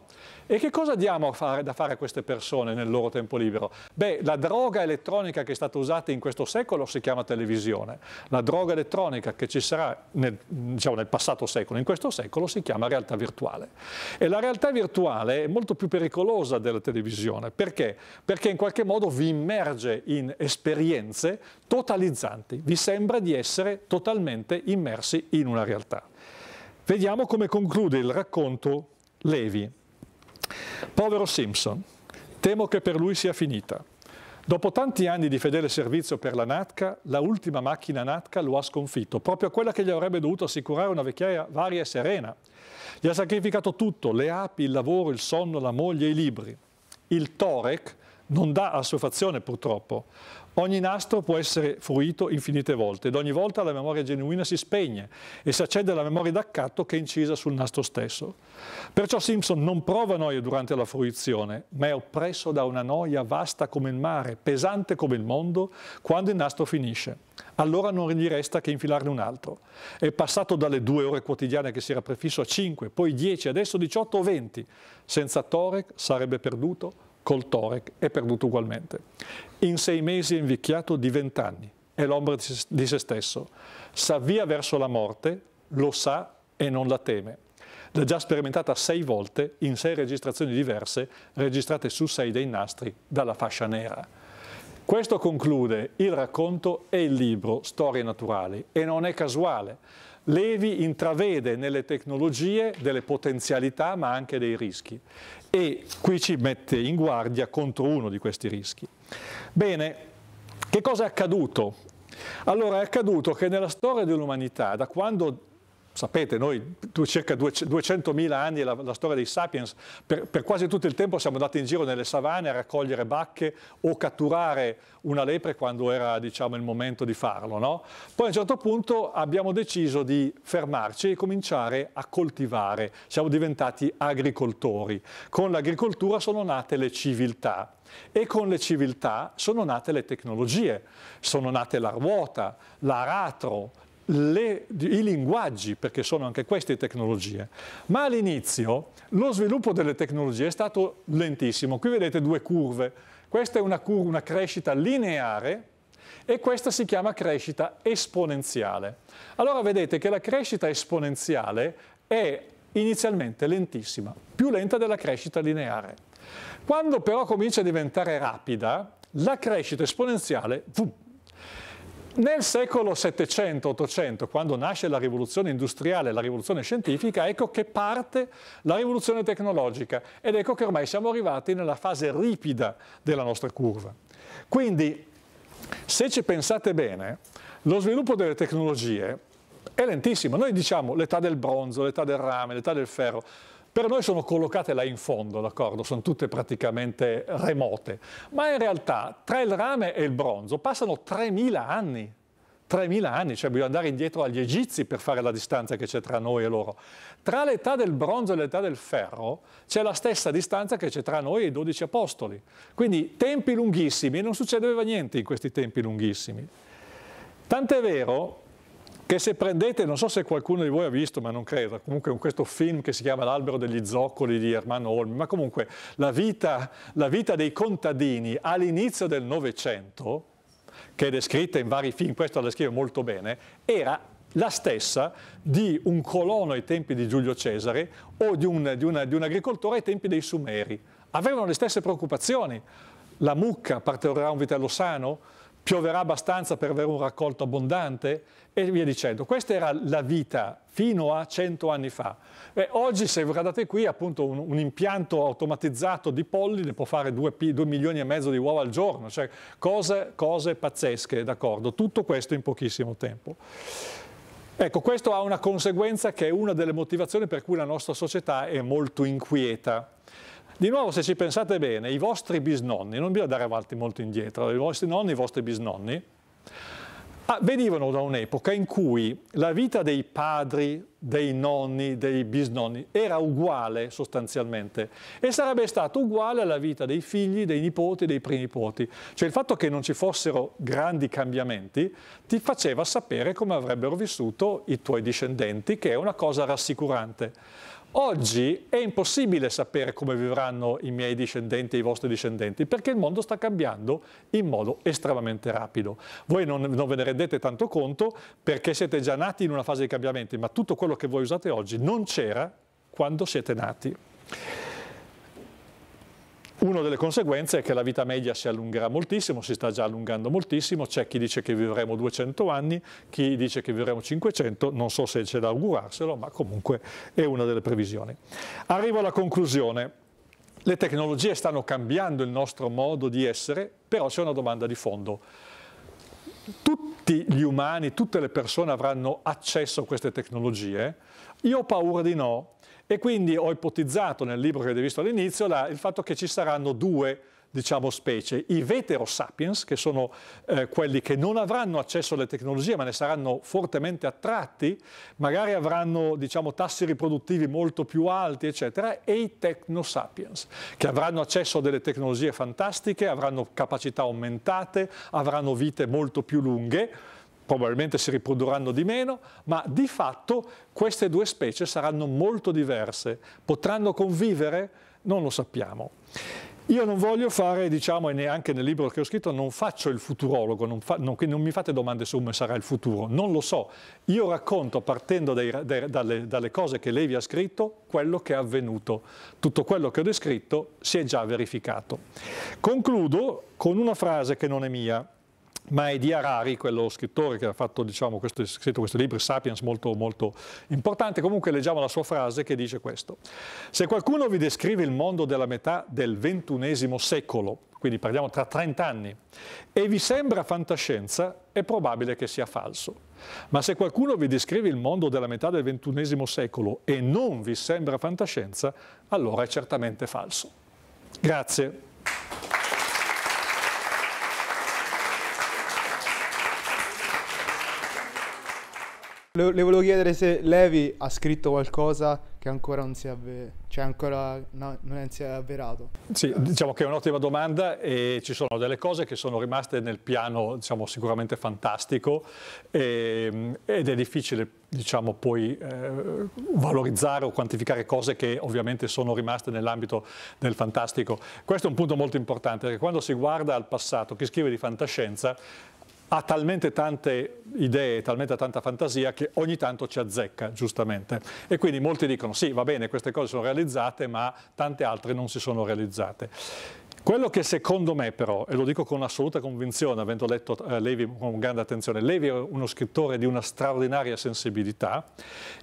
E che cosa diamo fare, da fare a queste persone nel loro tempo libero? Beh, la droga elettronica che è stata usata in questo secolo si chiama televisione. La droga elettronica che ci sarà nel, diciamo, nel passato secolo, in questo secolo, si chiama realtà virtuale. E la realtà virtuale è molto più pericolosa della televisione. Perché? Perché in qualche modo vi immerge in esperienze totalizzanti. Vi sembra di essere totalmente immersi in una realtà. Vediamo come conclude il racconto Levi. Povero Simpson, temo che per lui sia finita. Dopo tanti anni di fedele servizio per la Natca, la ultima macchina Natca lo ha sconfitto, proprio quella che gli avrebbe dovuto assicurare una vecchiaia varia e serena. Gli ha sacrificato tutto, le api, il lavoro, il sonno, la moglie, i libri. Il Torek non dà assuefazione purtroppo. Ogni nastro può essere fruito infinite volte ed ogni volta la memoria genuina si spegne e si accede alla memoria d'accatto che è incisa sul nastro stesso. Perciò Simpson non prova noia durante la fruizione, ma è oppresso da una noia vasta come il mare, pesante come il mondo, quando il nastro finisce. Allora non gli resta che infilarne un altro. È passato dalle due ore quotidiane che si era prefisso a 5, poi 10, adesso 18 o 20. Senza Torek sarebbe perduto col Torek è perduto ugualmente. In sei mesi è invecchiato di vent'anni, è l'ombra di se stesso. S'avvia verso la morte, lo sa e non la teme. L'ha già sperimentata sei volte in sei registrazioni diverse, registrate su sei dei nastri dalla fascia nera. Questo conclude il racconto e il libro Storie naturali e non è casuale Levi intravede nelle tecnologie delle potenzialità ma anche dei rischi e qui ci mette in guardia contro uno di questi rischi. Bene, che cosa è accaduto? Allora è accaduto che nella storia dell'umanità, da quando sapete, noi circa 200.000 anni la, la, storia dei sapiens, per, per, quasi tutto il tempo siamo andati in giro nelle savane a raccogliere bacche o catturare una lepre quando era diciamo, il momento di farlo. No? Poi a un certo punto abbiamo deciso di fermarci e cominciare a coltivare, siamo diventati agricoltori. Con l'agricoltura sono nate le civiltà e con le civiltà sono nate le tecnologie, sono nate la ruota, l'aratro, le, i linguaggi, perché sono anche queste tecnologie. Ma all'inizio lo sviluppo delle tecnologie è stato lentissimo. Qui vedete due curve. Questa è una, curva, una crescita lineare e questa si chiama crescita esponenziale. Allora vedete che la crescita esponenziale è inizialmente lentissima, più lenta della crescita lineare. Quando però comincia a diventare rapida, la crescita esponenziale vum, nel secolo 700-800, quando nasce la rivoluzione industriale, la rivoluzione scientifica, ecco che parte la rivoluzione tecnologica ed ecco che ormai siamo arrivati nella fase ripida della nostra curva. Quindi, se ci pensate bene, lo sviluppo delle tecnologie è lentissimo. Noi diciamo l'età del bronzo, l'età del rame, l'età del ferro. Per noi sono collocate là in fondo, d'accordo? Sono tutte praticamente remote. Ma in realtà tra il rame e il bronzo passano 3.000 anni 3.000 anni, cioè bisogna andare indietro agli egizi per fare la distanza che c'è tra noi e loro. Tra l'età del bronzo e l'età del ferro c'è la stessa distanza che c'è tra noi e i dodici apostoli. Quindi tempi lunghissimi e non succedeva niente in questi tempi lunghissimi. Tant'è vero che se prendete, non so se qualcuno di voi ha visto, ma non credo, comunque in questo film che si chiama L'albero degli zoccoli di Ermanno Olmi, ma comunque la vita, la vita dei contadini all'inizio del Novecento, che è descritta in vari film, questo la descrive molto bene, era la stessa di un colono ai tempi di Giulio Cesare o di un, di una, di un agricoltore ai tempi dei Sumeri. Avevano le stesse preoccupazioni. La mucca partorerà un vitello sano? pioverà abbastanza per avere un raccolto abbondante e via dicendo. Questa era la vita fino a 100 anni fa. E oggi se guardate qui appunto un, un, impianto automatizzato di polline può fare 2, milioni e mezzo di uova al giorno, cioè cose, cose pazzesche, d'accordo? Tutto questo in pochissimo tempo. Ecco, questo ha una conseguenza che è una delle motivazioni per cui la nostra società è molto inquieta di nuovo, se ci pensate bene, i vostri bisnonni, non bisogna andare avanti molto indietro, i vostri nonni, i vostri bisnonni, ah, venivano da un'epoca in cui la vita dei padri, dei nonni, dei bisnonni era uguale sostanzialmente e sarebbe stata uguale alla vita dei figli, dei nipoti, dei prinipoti. Cioè il fatto che non ci fossero grandi cambiamenti ti faceva sapere come avrebbero vissuto i tuoi discendenti, che è una cosa rassicurante. Oggi è impossibile sapere come vivranno i miei discendenti e i vostri discendenti, perché il mondo sta cambiando in modo estremamente rapido. Voi non, non, ve ne rendete tanto conto perché siete già nati in una fase di cambiamenti, ma tutto quello che voi usate oggi non c'era quando siete nati. Una delle conseguenze è che la vita media si allungherà moltissimo, si sta già allungando moltissimo, c'è chi dice che vivremo 200 anni, chi dice che vivremo 500, non so se c'è da augurarselo, ma comunque è una delle previsioni. Arrivo alla conclusione. Le tecnologie stanno cambiando il nostro modo di essere, però c'è una domanda di fondo. Tutti gli umani, tutte le persone avranno accesso a queste tecnologie? Io ho paura di no, e quindi ho ipotizzato nel libro che avete visto all'inizio il fatto che ci saranno due diciamo, specie, i vetero sapiens, che sono eh, quelli che non avranno accesso alle tecnologie, ma ne saranno fortemente attratti, magari avranno diciamo, tassi riproduttivi molto più alti, eccetera, e i techno sapiens, che avranno accesso a delle tecnologie fantastiche, avranno capacità aumentate, avranno vite molto più lunghe, probabilmente si riprodurranno di meno, ma di fatto queste due specie saranno molto diverse, potranno convivere? Non lo sappiamo. Io non voglio fare, diciamo, e neanche nel libro che ho scritto, non faccio il futurologo, non, fa, non, non mi fate domande su come sarà il futuro, non lo so. Io racconto, partendo dai, dai, dalle, dalle cose che lei vi ha scritto, quello che è avvenuto. Tutto quello che ho descritto si è già verificato. Concludo con una frase che non è mia, ma è di Harari, quello scrittore che ha fatto, diciamo, questo, scritto questo libro, Sapiens, molto, molto importante. Comunque leggiamo la sua frase che dice questo. Se qualcuno vi descrive il mondo della metà del ventunesimo secolo, quindi parliamo tra 30 anni, e vi sembra fantascienza, è probabile che sia falso. Ma se qualcuno vi descrive il mondo della metà del ventunesimo secolo e non vi sembra fantascienza, allora è certamente falso. Grazie. Le, le, volevo chiedere se Levi ha scritto qualcosa che ancora non si è, avver- cioè ancora no, non si è avverato. Sì, diciamo che è un'ottima domanda e ci sono delle cose che sono rimaste nel piano diciamo, sicuramente fantastico e, ehm, ed è difficile diciamo, poi eh, valorizzare o quantificare cose che ovviamente sono rimaste nell'ambito del fantastico. Questo è un punto molto importante perché quando si guarda al passato, chi scrive di fantascienza ha talmente tante idee, talmente tanta fantasia che ogni tanto ci azzecca, giustamente. E quindi molti dicono sì, va bene, queste cose sono realizzate, ma tante altre non si sono realizzate. Quello che secondo me però, e lo dico con assoluta convinzione, avendo letto eh, Levi con grande attenzione, Levi è uno scrittore di una straordinaria sensibilità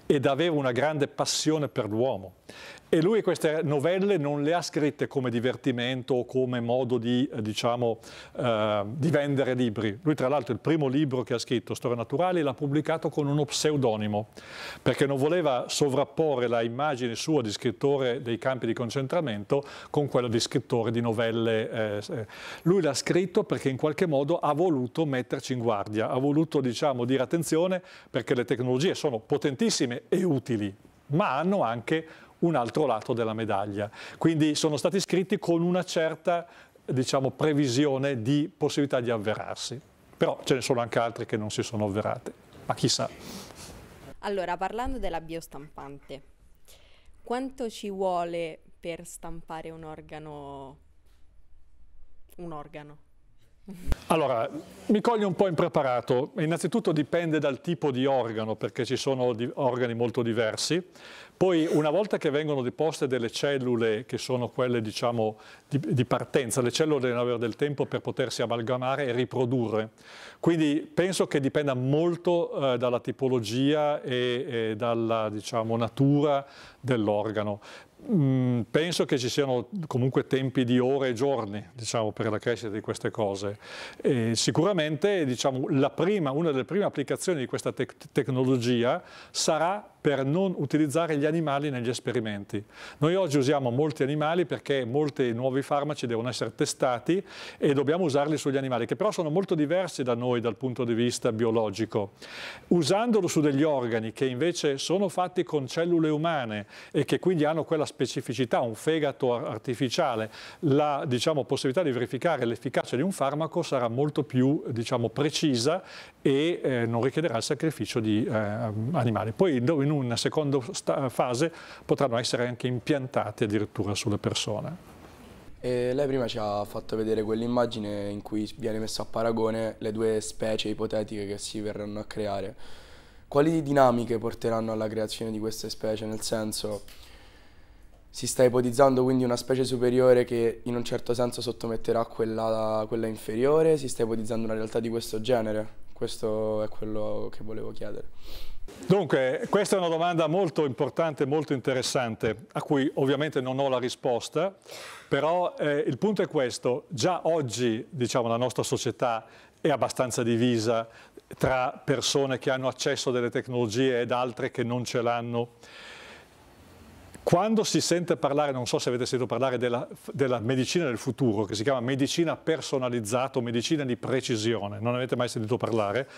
ed aveva una grande passione per l'uomo. E lui queste novelle non le ha scritte come divertimento o come modo di, eh, diciamo, eh, di vendere libri. Lui tra l'altro il primo libro che ha scritto, Storie Naturali, l'ha pubblicato con uno pseudonimo, perché non voleva sovrapporre la immagine sua di scrittore dei campi di concentramento con quella di scrittore di novelle. Eh. eh. Lui l'ha scritto perché in qualche modo ha voluto metterci in guardia, ha voluto diciamo, dire attenzione perché le tecnologie sono potentissime e utili, ma hanno anche un altro lato della medaglia. Quindi sono stati scritti con una certa diciamo, previsione di possibilità di avverarsi. Però ce ne sono anche altri che non si sono avverate, ma chissà. Allora, parlando della biostampante, quanto ci vuole per stampare un organo? Un organo? Allora, mi coglie un po' impreparato. Innanzitutto dipende dal tipo di organo, perché ci sono organi molto diversi. Poi, una volta che vengono deposte delle cellule, che sono quelle, diciamo, di, di partenza, le cellule devono avere del tempo per potersi amalgamare e riprodurre. Quindi penso che dipenda molto eh, dalla tipologia e, e dalla, diciamo, natura dell'organo. Mm, penso che ci siano comunque tempi di ore e giorni diciamo, per la crescita di queste cose. E sicuramente diciamo, prima, una delle prime applicazioni di questa tec tecnologia sarà per non utilizzare gli animali negli esperimenti. Noi oggi usiamo molti animali perché molti nuovi farmaci devono essere testati e dobbiamo usarli sugli animali, che però sono molto diversi da noi dal punto di vista biologico. Usandolo su degli organi che invece sono fatti con cellule umane e che quindi hanno quella specificità, un fegato artificiale, la diciamo, possibilità di verificare l'efficacia di un farmaco sarà molto più diciamo, precisa e eh, non richiederà il sacrificio di eh, animali. Poi, in una seconda fase potranno essere anche impiantate addirittura sulle persone. E lei prima ci ha fatto vedere quell'immagine in cui viene messo a paragone le due specie ipotetiche che si verranno a creare. Quali dinamiche porteranno alla creazione di queste specie? Nel senso, si sta ipotizzando quindi una specie superiore che in un certo senso sottometterà quella, quella inferiore? Si sta ipotizzando una realtà di questo genere? Questo è quello che volevo chiedere. Dunque, questa è una domanda molto importante, molto interessante, a cui ovviamente non ho la risposta, però eh, il punto è questo, già oggi diciamo, la nostra società è abbastanza divisa tra persone che hanno accesso a delle tecnologie ed altre che non ce l'hanno. Quando si sente parlare, non so se avete sentito parlare della, della, medicina del futuro, che si chiama medicina personalizzata o medicina di precisione, non avete mai sentito parlare?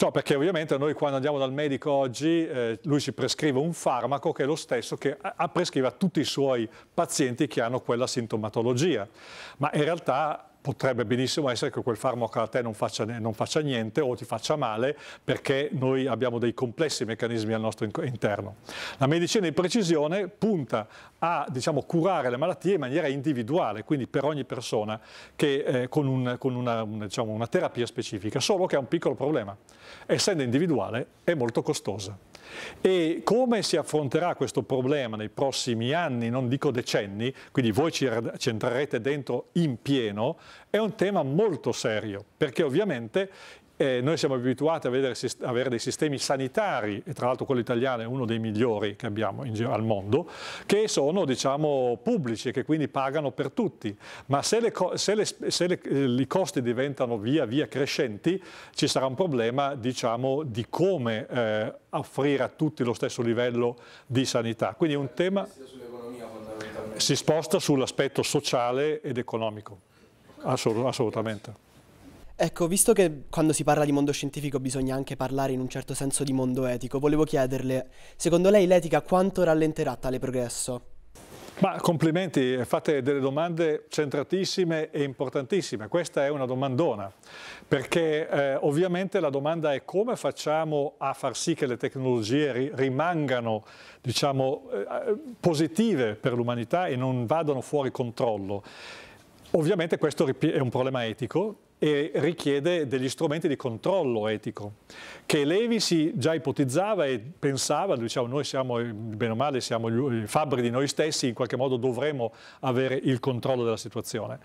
No, perché ovviamente noi quando andiamo dal medico oggi, eh, lui ci prescrive un farmaco che è lo stesso che prescrive a tutti i suoi pazienti che hanno quella sintomatologia, ma in realtà potrebbe benissimo essere che quel farmaco a te non faccia, non faccia, niente o ti faccia male perché noi abbiamo dei complessi meccanismi al nostro interno. La medicina di precisione punta a diciamo, curare le malattie in maniera individuale, quindi per ogni persona che, eh, con, un, con una, un, diciamo, una terapia specifica, solo che ha un piccolo problema. Essendo individuale è molto costosa. E come si affronterà questo problema nei prossimi anni, non dico decenni, quindi voi ci, ci entrerete dentro in pieno, è un tema molto serio, perché ovviamente eh, noi siamo abituati a, vedere, avere dei sistemi sanitari, e tra l'altro quello italiano è uno dei migliori che abbiamo in, al mondo, che sono diciamo, pubblici e che quindi pagano per tutti. Ma se, le, se, le, se le, i costi diventano via via crescenti, ci sarà un problema diciamo, di come eh, offrire a tutti lo stesso livello di sanità. Quindi è un tema si sposta sull'aspetto sociale ed economico, assolutamente. Ecco, visto che quando si parla di mondo scientifico bisogna anche parlare in un certo senso di mondo etico, volevo chiederle, secondo lei l'etica quanto rallenterà tale progresso? Ma complimenti, fate delle domande centratissime e importantissime. Questa è una domandona, perché eh, ovviamente la domanda è come facciamo a far sì che le tecnologie ri rimangano diciamo, eh, positive per l'umanità e non vadano fuori controllo. Ovviamente questo è un problema etico e richiede degli strumenti di controllo etico, che Levi si già ipotizzava e pensava, diciamo noi siamo, bene o male, siamo i fabbri di noi stessi, in qualche modo dovremo avere il controllo della situazione.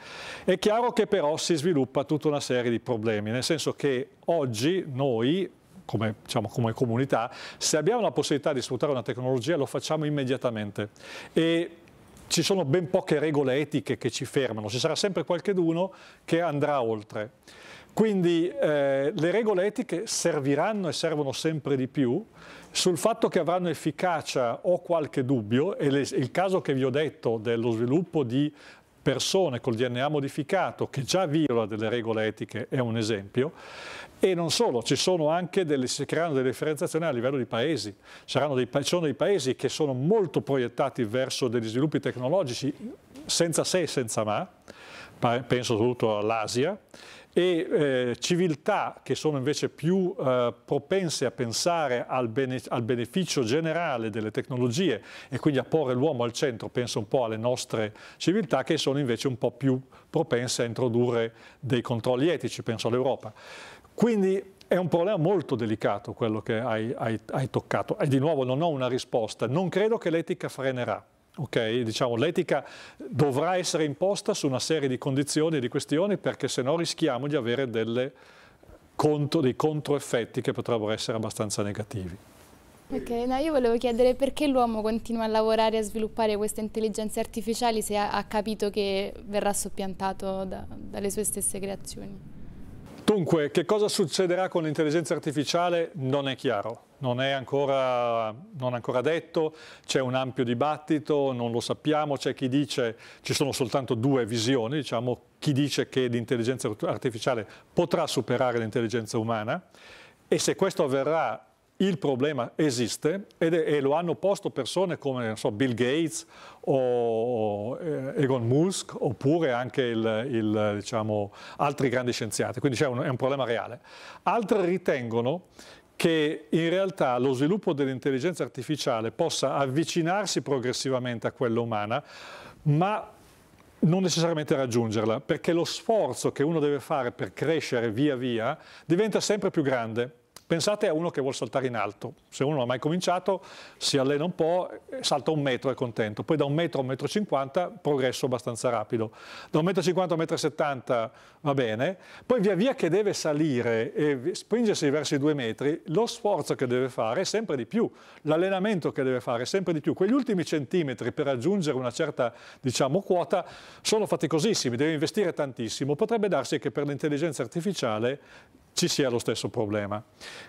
È chiaro che però si sviluppa tutta una serie di problemi, nel senso che oggi noi come, diciamo, come, comunità, se abbiamo la possibilità di sfruttare una tecnologia lo facciamo immediatamente e ci sono ben poche regole etiche che ci fermano, ci sarà sempre qualcheduno che andrà oltre. Quindi eh, le regole etiche serviranno e servono sempre di più. Sul fatto che avranno efficacia ho qualche dubbio e le, il caso che vi ho detto dello sviluppo di persone col DNA modificato che già viola delle regole etiche è un esempio. E non solo, ci sono anche delle, si creano delle differenziazioni a livello di paesi. Dei, ci sono dei paesi che sono molto proiettati verso degli sviluppi tecnologici senza se e senza ma, penso soprattutto all'Asia, e eh, civiltà che sono invece più eh, propense a pensare al, bene al, beneficio generale delle tecnologie e quindi a porre l'uomo al centro, penso un po' alle nostre civiltà che sono invece un po' più propense a introdurre dei controlli etici, penso all'Europa. Quindi è un problema molto delicato quello che hai, hai, hai toccato e di nuovo non ho una risposta, non credo che l'etica frenerà Okay, diciamo, l'etica dovrà essere imposta su una serie di condizioni e di questioni perché se no rischiamo di avere conto, dei controeffetti che potrebbero essere abbastanza negativi. Ok, no, io volevo chiedere perché l'uomo continua a lavorare e a sviluppare queste intelligenze artificiali se ha, ha capito che verrà soppiantato da, dalle sue stesse creazioni. Dunque, che cosa succederà con l'intelligenza artificiale non è chiaro, non è ancora, non ancora detto, c'è un ampio dibattito, non lo sappiamo, c'è chi dice, ci sono soltanto due visioni, diciamo, chi dice che l'intelligenza artificiale potrà superare l'intelligenza umana e se questo avverrà il problema esiste è, e lo hanno posto persone come so, Bill Gates o Egon eh, Musk oppure anche il, il, diciamo, altri grandi scienziati, quindi un, è un problema reale. Altri ritengono che in realtà lo sviluppo dell'intelligenza artificiale possa avvicinarsi progressivamente a quella umana, ma non necessariamente raggiungerla, perché lo sforzo che uno deve fare per crescere via via diventa sempre più grande Pensate a uno che vuole saltare in alto, se uno non ha mai cominciato si allena un po', eh, salta un metro, è contento, poi da un metro a un metro e cinquanta progresso abbastanza rapido, da un metro e cinquanta a un metro e settanta va bene, poi via via che deve salire e spingersi verso i due metri, lo sforzo che deve fare è sempre di più, l'allenamento che deve fare è sempre di più, quegli ultimi centimetri per raggiungere una certa diciamo, quota sono faticosissimi, deve investire tantissimo, potrebbe darsi che per l'intelligenza artificiale ci sia lo stesso problema.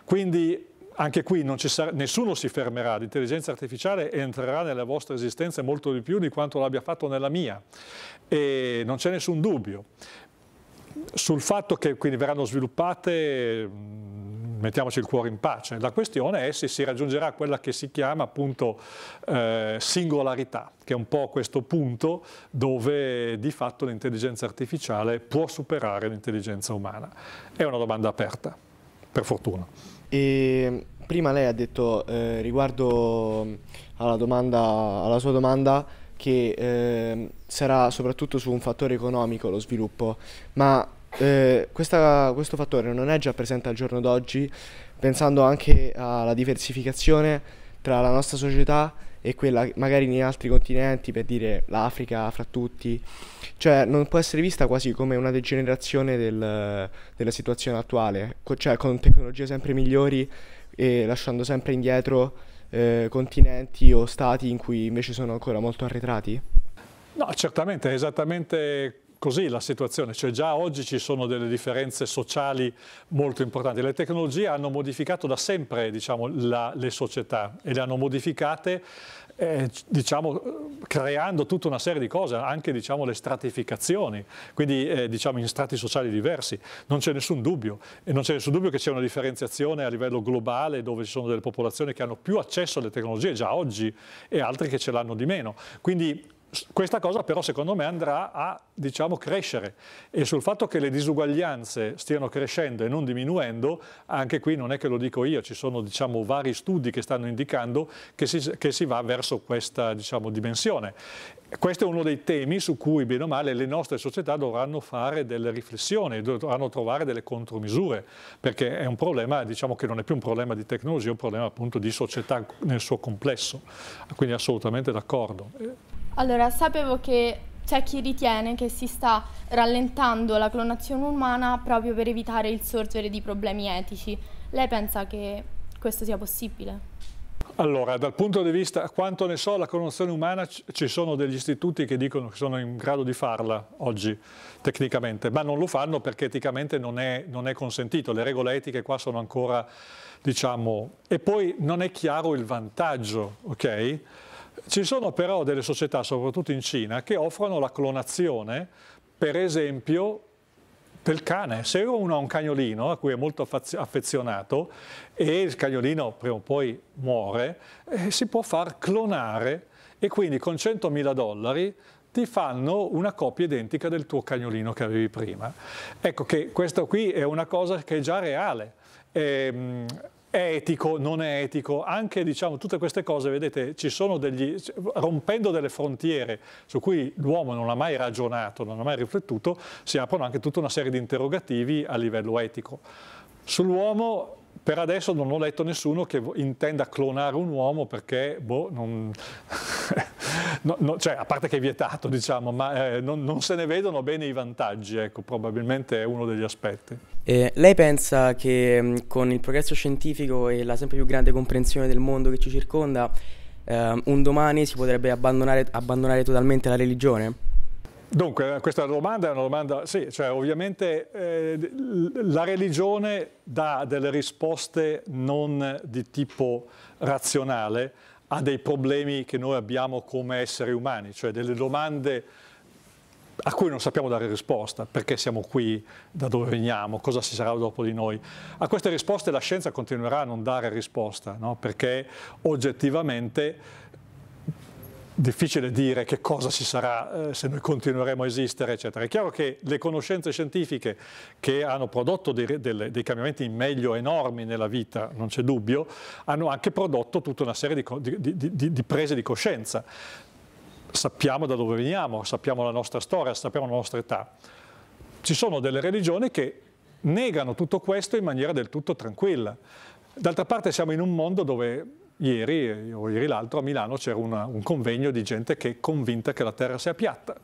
Quindi anche qui nessuno si fermerà, l'intelligenza artificiale entrerà nelle vostre esistenze molto di più di quanto l'abbia fatto nella mia e non c'è nessun dubbio. Sul fatto che quindi verranno sviluppate, mm, mettiamoci il cuore in pace, la questione è se si raggiungerà quella che si chiama appunto eh, singolarità, che è un po' questo punto dove di fatto l'intelligenza artificiale può superare l'intelligenza umana. È una domanda aperta, per fortuna. E prima lei ha detto eh, riguardo alla, domanda, alla sua domanda che eh, sarà soprattutto su un fattore economico lo sviluppo, ma eh, questa, questo fattore non è già presente al giorno d'oggi, pensando anche alla diversificazione tra la nostra società e quella magari in altri continenti, per dire l'Africa fra tutti, cioè non può essere vista quasi come una degenerazione del, della situazione attuale, Co cioè con tecnologie sempre migliori e lasciando sempre indietro eh, continenti o stati in cui invece sono ancora molto arretrati? No, certamente, esattamente così la situazione, cioè già oggi ci sono delle differenze sociali molto importanti. Le tecnologie hanno modificato da sempre diciamo, la, le società e le hanno modificate eh, diciamo, creando tutta una serie di cose, anche diciamo, le stratificazioni, quindi eh, diciamo, in strati sociali diversi. Non c'è nessun dubbio e non c'è nessun dubbio che c'è una differenziazione a livello globale dove ci sono delle popolazioni che hanno più accesso alle tecnologie già oggi e altre che ce l'hanno di meno. Quindi questa cosa però secondo me andrà a diciamo, crescere e sul fatto che le disuguaglianze stiano crescendo e non diminuendo, anche qui non è che lo dico io, ci sono diciamo, vari studi che stanno indicando che si, che si va verso questa diciamo, dimensione. Questo è uno dei temi su cui, bene o male, le nostre società dovranno fare delle riflessioni, dovranno trovare delle contromisure, perché è un problema diciamo, che non è più un problema di tecnologia, è un problema appunto di società nel suo complesso. Quindi assolutamente d'accordo. Allora, sapevo che c'è chi ritiene che si sta rallentando la clonazione umana proprio per evitare il sorgere di problemi etici. Lei pensa che questo sia possibile? Allora, dal punto di vista, quanto ne so, la clonazione umana ci sono degli istituti che dicono che sono in grado di farla oggi, tecnicamente, ma non lo fanno perché eticamente non è, non è consentito, le regole etiche qua sono ancora, diciamo, e poi non è chiaro il vantaggio, ok? Ci sono però delle società, soprattutto in Cina, che offrono la clonazione, per esempio, del cane. Se uno ha un cagnolino a cui è molto affezionato e il cagnolino prima o poi muore, eh, si può far clonare e quindi con 100.000 dollari ti fanno una copia identica del tuo cagnolino che avevi prima. Ecco che questo qui è una cosa che è già reale. Ehm, è etico, non è etico, anche diciamo, tutte queste cose, vedete, ci sono degli, rompendo delle frontiere su cui l'uomo non ha mai ragionato, non ha mai riflettuto, si aprono anche tutta una serie di interrogativi a livello etico. Sull'uomo per adesso non ho letto nessuno che intenda clonare un uomo perché boh, non, no, no, cioè, a parte che è vietato, diciamo, ma eh, non, non, se ne vedono bene i vantaggi, ecco, probabilmente è uno degli aspetti. Eh, lei pensa che mm, con il progresso scientifico e la sempre più grande comprensione del mondo che ci circonda, eh, un domani si potrebbe abbandonare, abbandonare totalmente la religione? Dunque, eh, questa domanda è una domanda, sì, cioè ovviamente eh, la religione dà delle risposte non di tipo razionale, a dei problemi che noi abbiamo come esseri umani, cioè delle domande a cui non sappiamo dare risposta, perché siamo qui, da dove veniamo, cosa si sarà dopo di noi. A queste risposte la scienza continuerà a non dare risposta, no? perché oggettivamente difficile dire che cosa ci sarà eh, se noi continueremo a esistere, eccetera. È chiaro che le conoscenze scientifiche che hanno prodotto dei, delle, dei cambiamenti in meglio enormi nella vita, non c'è dubbio, hanno anche prodotto tutta una serie di, di, di, di prese di coscienza. Sappiamo da dove veniamo, sappiamo la nostra storia, sappiamo la nostra età. Ci sono delle religioni che negano tutto questo in maniera del tutto tranquilla. D'altra parte siamo in un mondo dove ieri o ieri l'altro a Milano c'era un convegno di gente che è convinta che la Terra sia piatta.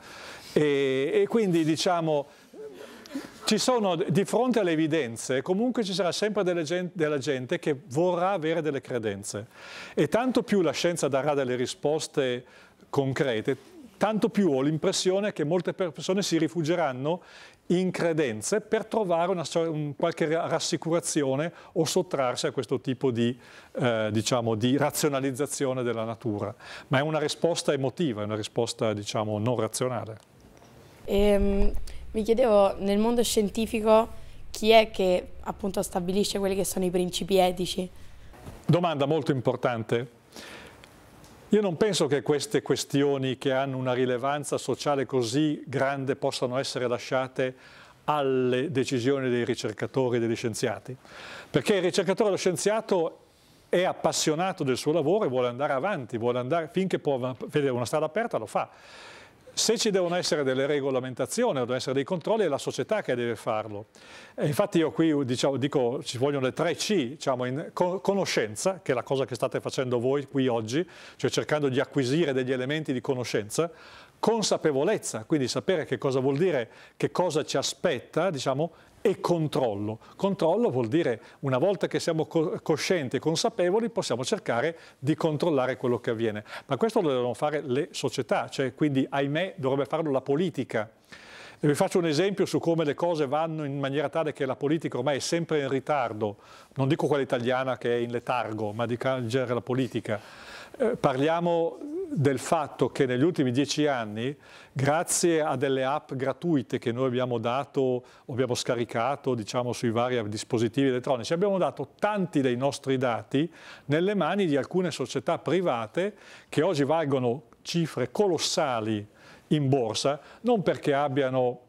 E, e quindi diciamo, ci sono, di fronte alle evidenze, comunque ci sarà sempre gente, della gente che vorrà avere delle credenze. E tanto più la scienza darà delle risposte concrete, tanto più ho l'impressione che molte persone si rifugieranno in credenze per trovare una, un, qualche rassicurazione o sottrarsi a questo tipo di, eh, diciamo, di, razionalizzazione della natura. Ma è una risposta emotiva, è una risposta diciamo, non razionale. Ehm, mi chiedevo, nel mondo scientifico chi è che appunto stabilisce quelli che sono i principi etici? Domanda molto importante. Io non penso che queste questioni che hanno una rilevanza sociale così grande possano essere lasciate alle decisioni dei ricercatori e degli scienziati, perché il ricercatore e lo scienziato è appassionato del suo lavoro e vuole andare avanti, vuole andare finché può vedere una strada aperta lo fa se ci devono essere delle regolamentazioni, devono essere dei controlli, è la società che deve farlo. E infatti io qui diciamo, dico ci vogliono le tre C, diciamo, in conoscenza, che è la cosa che state facendo voi qui oggi, cioè cercando di acquisire degli elementi di conoscenza, consapevolezza, quindi sapere che cosa vuol dire, che cosa ci aspetta, diciamo, e controllo. Controllo vuol dire una volta che siamo coscienti e consapevoli possiamo cercare di controllare quello che avviene. Ma questo lo devono fare le società, cioè quindi ahimè dovrebbe farlo la politica vi faccio un esempio su come le cose vanno in maniera tale che la politica ormai è sempre in ritardo, non dico quella italiana che è in letargo, ma di genere la politica. Eh, parliamo del fatto che negli ultimi dieci anni, grazie a delle app gratuite che noi abbiamo dato, abbiamo scaricato diciamo, sui vari dispositivi elettronici, abbiamo dato tanti dei nostri dati nelle mani di alcune società private che oggi valgono cifre colossali in borsa, non perché abbiano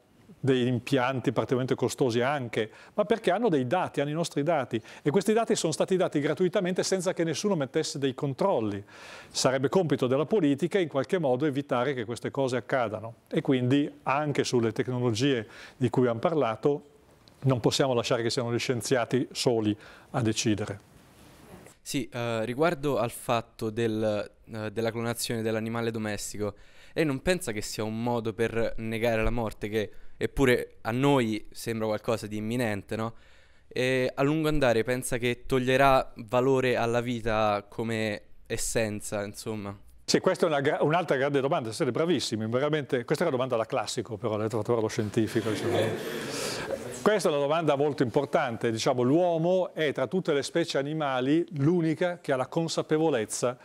degli impianti particolarmente costosi anche, ma perché hanno dei dati, hanno i nostri dati e questi dati sono stati dati gratuitamente senza che nessuno mettesse dei controlli. Sarebbe compito della politica in qualche modo evitare che queste cose accadano e quindi anche sulle tecnologie di cui abbiamo parlato non possiamo lasciare che siano gli scienziati soli a decidere. Sì, eh, riguardo al fatto del, eh, della clonazione dell'animale domestico, lei non pensa che sia un modo per negare la morte, che eppure a noi sembra qualcosa di imminente, no? E a lungo andare pensa che toglierà valore alla vita come essenza, insomma. Sì, questa è gra un'altra grande domanda, siete bravissimi, veramente, questa è una domanda da classico però, l'avete fatto lo scientifico. Diciamo. Eh. Questa è una domanda molto importante, diciamo l'uomo è tra tutte le specie animali l'unica che ha la consapevolezza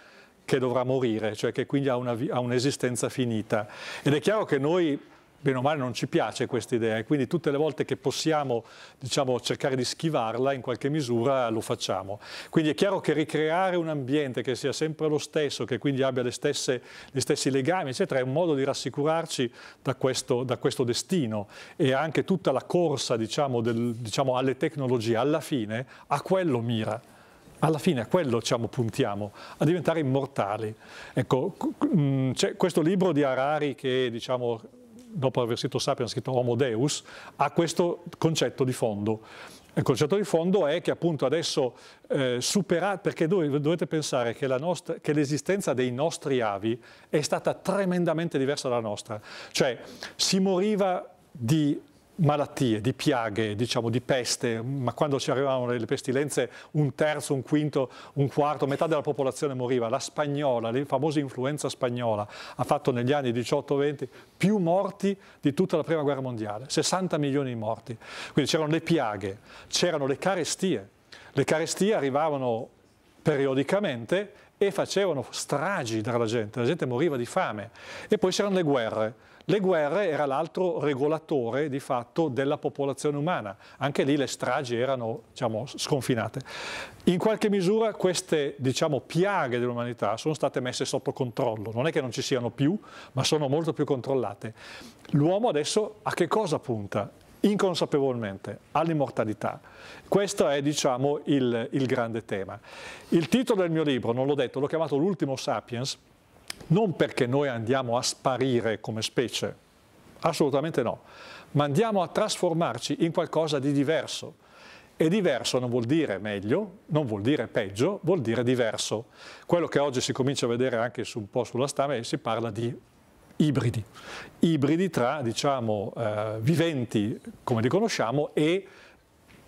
che dovrà morire, cioè che quindi ha un'esistenza finita. Ed è chiaro che noi bene o male non ci piace questa idea e quindi tutte le volte che possiamo diciamo, cercare di schivarla in qualche misura lo facciamo. Quindi è chiaro che ricreare un ambiente che sia sempre lo stesso, che quindi abbia stesse, gli stessi legami, eccetera, è un modo di rassicurarci da questo, da questo destino e anche tutta la corsa diciamo, del, diciamo, alle tecnologie alla fine a quello mira alla fine a quello diciamo, puntiamo, a diventare immortali. Ecco, questo libro di Harari che diciamo, dopo aver scritto Sapiens, ha scritto Homo Deus, ha questo concetto di fondo. Il concetto di fondo è che appunto adesso eh, superare, perché dovete pensare che, l'esistenza dei nostri avi è stata tremendamente diversa dalla nostra, cioè si moriva di malattie, di piaghe, diciamo di peste, ma quando ci arrivavano le pestilenze un terzo, un quinto, un quarto, metà della popolazione moriva. La spagnola, la famosa influenza spagnola, ha fatto negli anni 18-20 più morti di tutta la Prima Guerra Mondiale, 60 milioni di morti. Quindi c'erano le piaghe, c'erano le carestie. Le carestie arrivavano periodicamente e facevano stragi tra la gente, la gente moriva di fame. E poi c'erano le guerre le guerre era l'altro regolatore di fatto della popolazione umana, anche lì le stragi erano diciamo, sconfinate. In qualche misura queste diciamo, piaghe dell'umanità sono state messe sotto controllo, non è che non ci siano più, ma sono molto più controllate. L'uomo adesso a che cosa punta? inconsapevolmente all'immortalità. Questo è, diciamo, il, il grande tema. Il titolo del mio libro, non l'ho detto, l'ho chiamato L'ultimo sapiens, non perché noi andiamo a sparire come specie, assolutamente no, ma andiamo a trasformarci in qualcosa di diverso. E diverso non vuol dire meglio, non vuol dire peggio, vuol dire diverso. Quello che oggi si comincia a vedere anche su, un po' sulla stampa è si parla di ibridi, ibridi tra diciamo, eh, viventi come li conosciamo e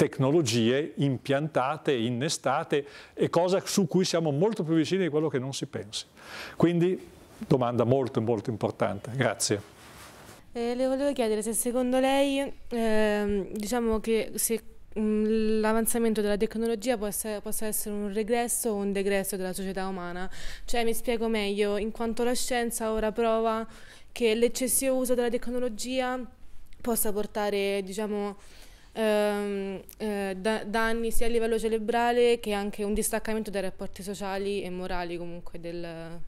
tecnologie impiantate, innestate e cosa su cui siamo molto più vicini di quello che non si pensi. Quindi domanda molto molto importante. Grazie. Eh, le volevo chiedere se secondo lei eh, diciamo che se mm, l'avanzamento della tecnologia possa, essere un regresso o un degresso della società umana. Cioè mi spiego meglio, in quanto la scienza ora prova che l'eccessivo uso della tecnologia possa portare, diciamo, ehm, eh, da- danni sia a livello cerebrale che anche un distaccamento dai rapporti sociali e morali comunque del,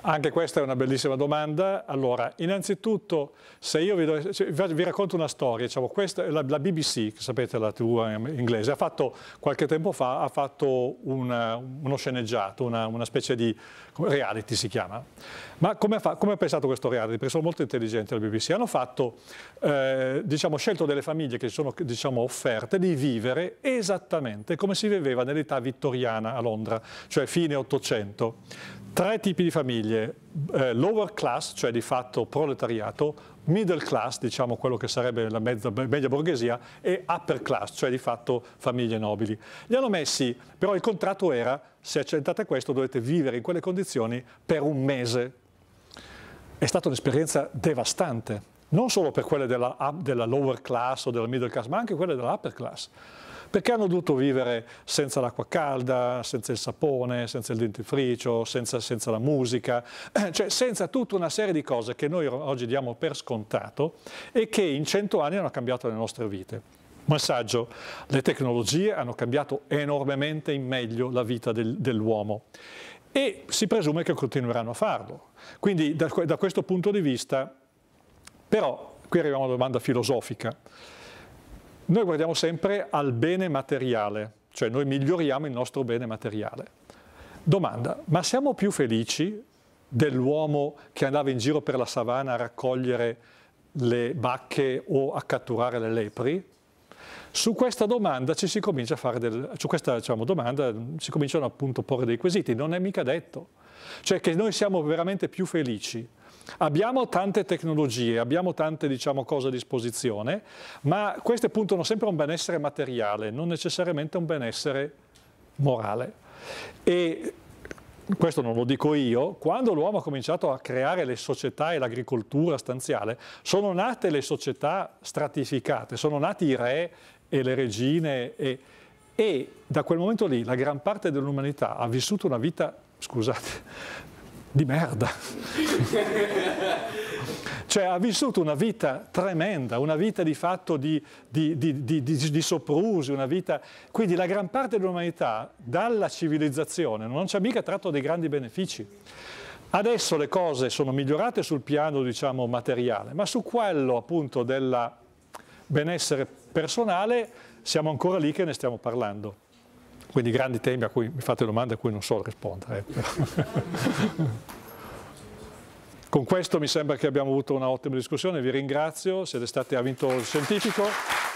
anche questa è una bellissima domanda. Allora, innanzitutto, se io vi, do, se vi racconto una storia, diciamo, questa, la, la, BBC, che sapete la TV inglese, ha fatto, qualche tempo fa ha fatto una, uno sceneggiato, una, una, specie di reality si chiama. Ma come ha, come ha, pensato questo reality? Perché sono molto intelligenti la BBC. Hanno fatto, eh, diciamo, scelto delle famiglie che si sono diciamo, offerte di vivere esattamente come si viveva nell'età vittoriana a Londra, cioè fine 800 tre tipi di famiglie, eh, lower class, cioè di fatto proletariato, middle class, diciamo quello che sarebbe la mezza, media borghesia, e upper class, cioè di fatto famiglie nobili. Li hanno messi, però il contratto era, se accettate questo dovete vivere in quelle condizioni per un mese. È stata un'esperienza devastante, non solo per quelle della, della lower class o della middle class, ma anche quelle della upper class perché hanno dovuto vivere senza l'acqua calda, senza il sapone, senza il dentifricio, senza, senza la musica, eh, cioè senza tutta una serie di cose che noi oggi diamo per scontato e che in cento anni hanno cambiato le nostre vite. Messaggio, le tecnologie hanno cambiato enormemente in meglio la vita del, dell'uomo e si presume che continueranno a farlo. Quindi da, da questo punto di vista, però, qui arriviamo a una domanda filosofica, noi guardiamo sempre al bene materiale, cioè noi miglioriamo il nostro bene materiale. Domanda, ma siamo più felici dell'uomo che andava in giro per la savana a raccogliere le bacche o a catturare le lepri? Su questa domanda ci si comincia a fare del, su questa diciamo, domanda si cominciano appunto a porre dei quesiti, non è mica detto. Cioè che noi siamo veramente più felici Abbiamo tante tecnologie, abbiamo tante diciamo, cose a disposizione, ma queste puntano sempre a un benessere materiale, non necessariamente a un benessere morale. E questo non lo dico io, quando l'uomo ha cominciato a creare le società e l'agricoltura stanziale, sono nate le società stratificate, sono nati i re e le regine e, e da quel momento lì la gran parte dell'umanità ha vissuto una vita, scusate, di merda. cioè ha vissuto una vita tremenda, una vita di fatto di, di, di, di, soprusi, una vita... Quindi la gran parte dell'umanità dalla civilizzazione non ci ha mica tratto dei grandi benefici. Adesso le cose sono migliorate sul piano, diciamo, materiale, ma su quello appunto del benessere personale siamo ancora lì che ne stiamo parlando quindi grandi temi a cui mi fate domande a cui non so rispondere. Ecco. Con questo mi sembra che abbiamo avuto un'ottima discussione, vi ringrazio, siete stati a Vinto Scientifico.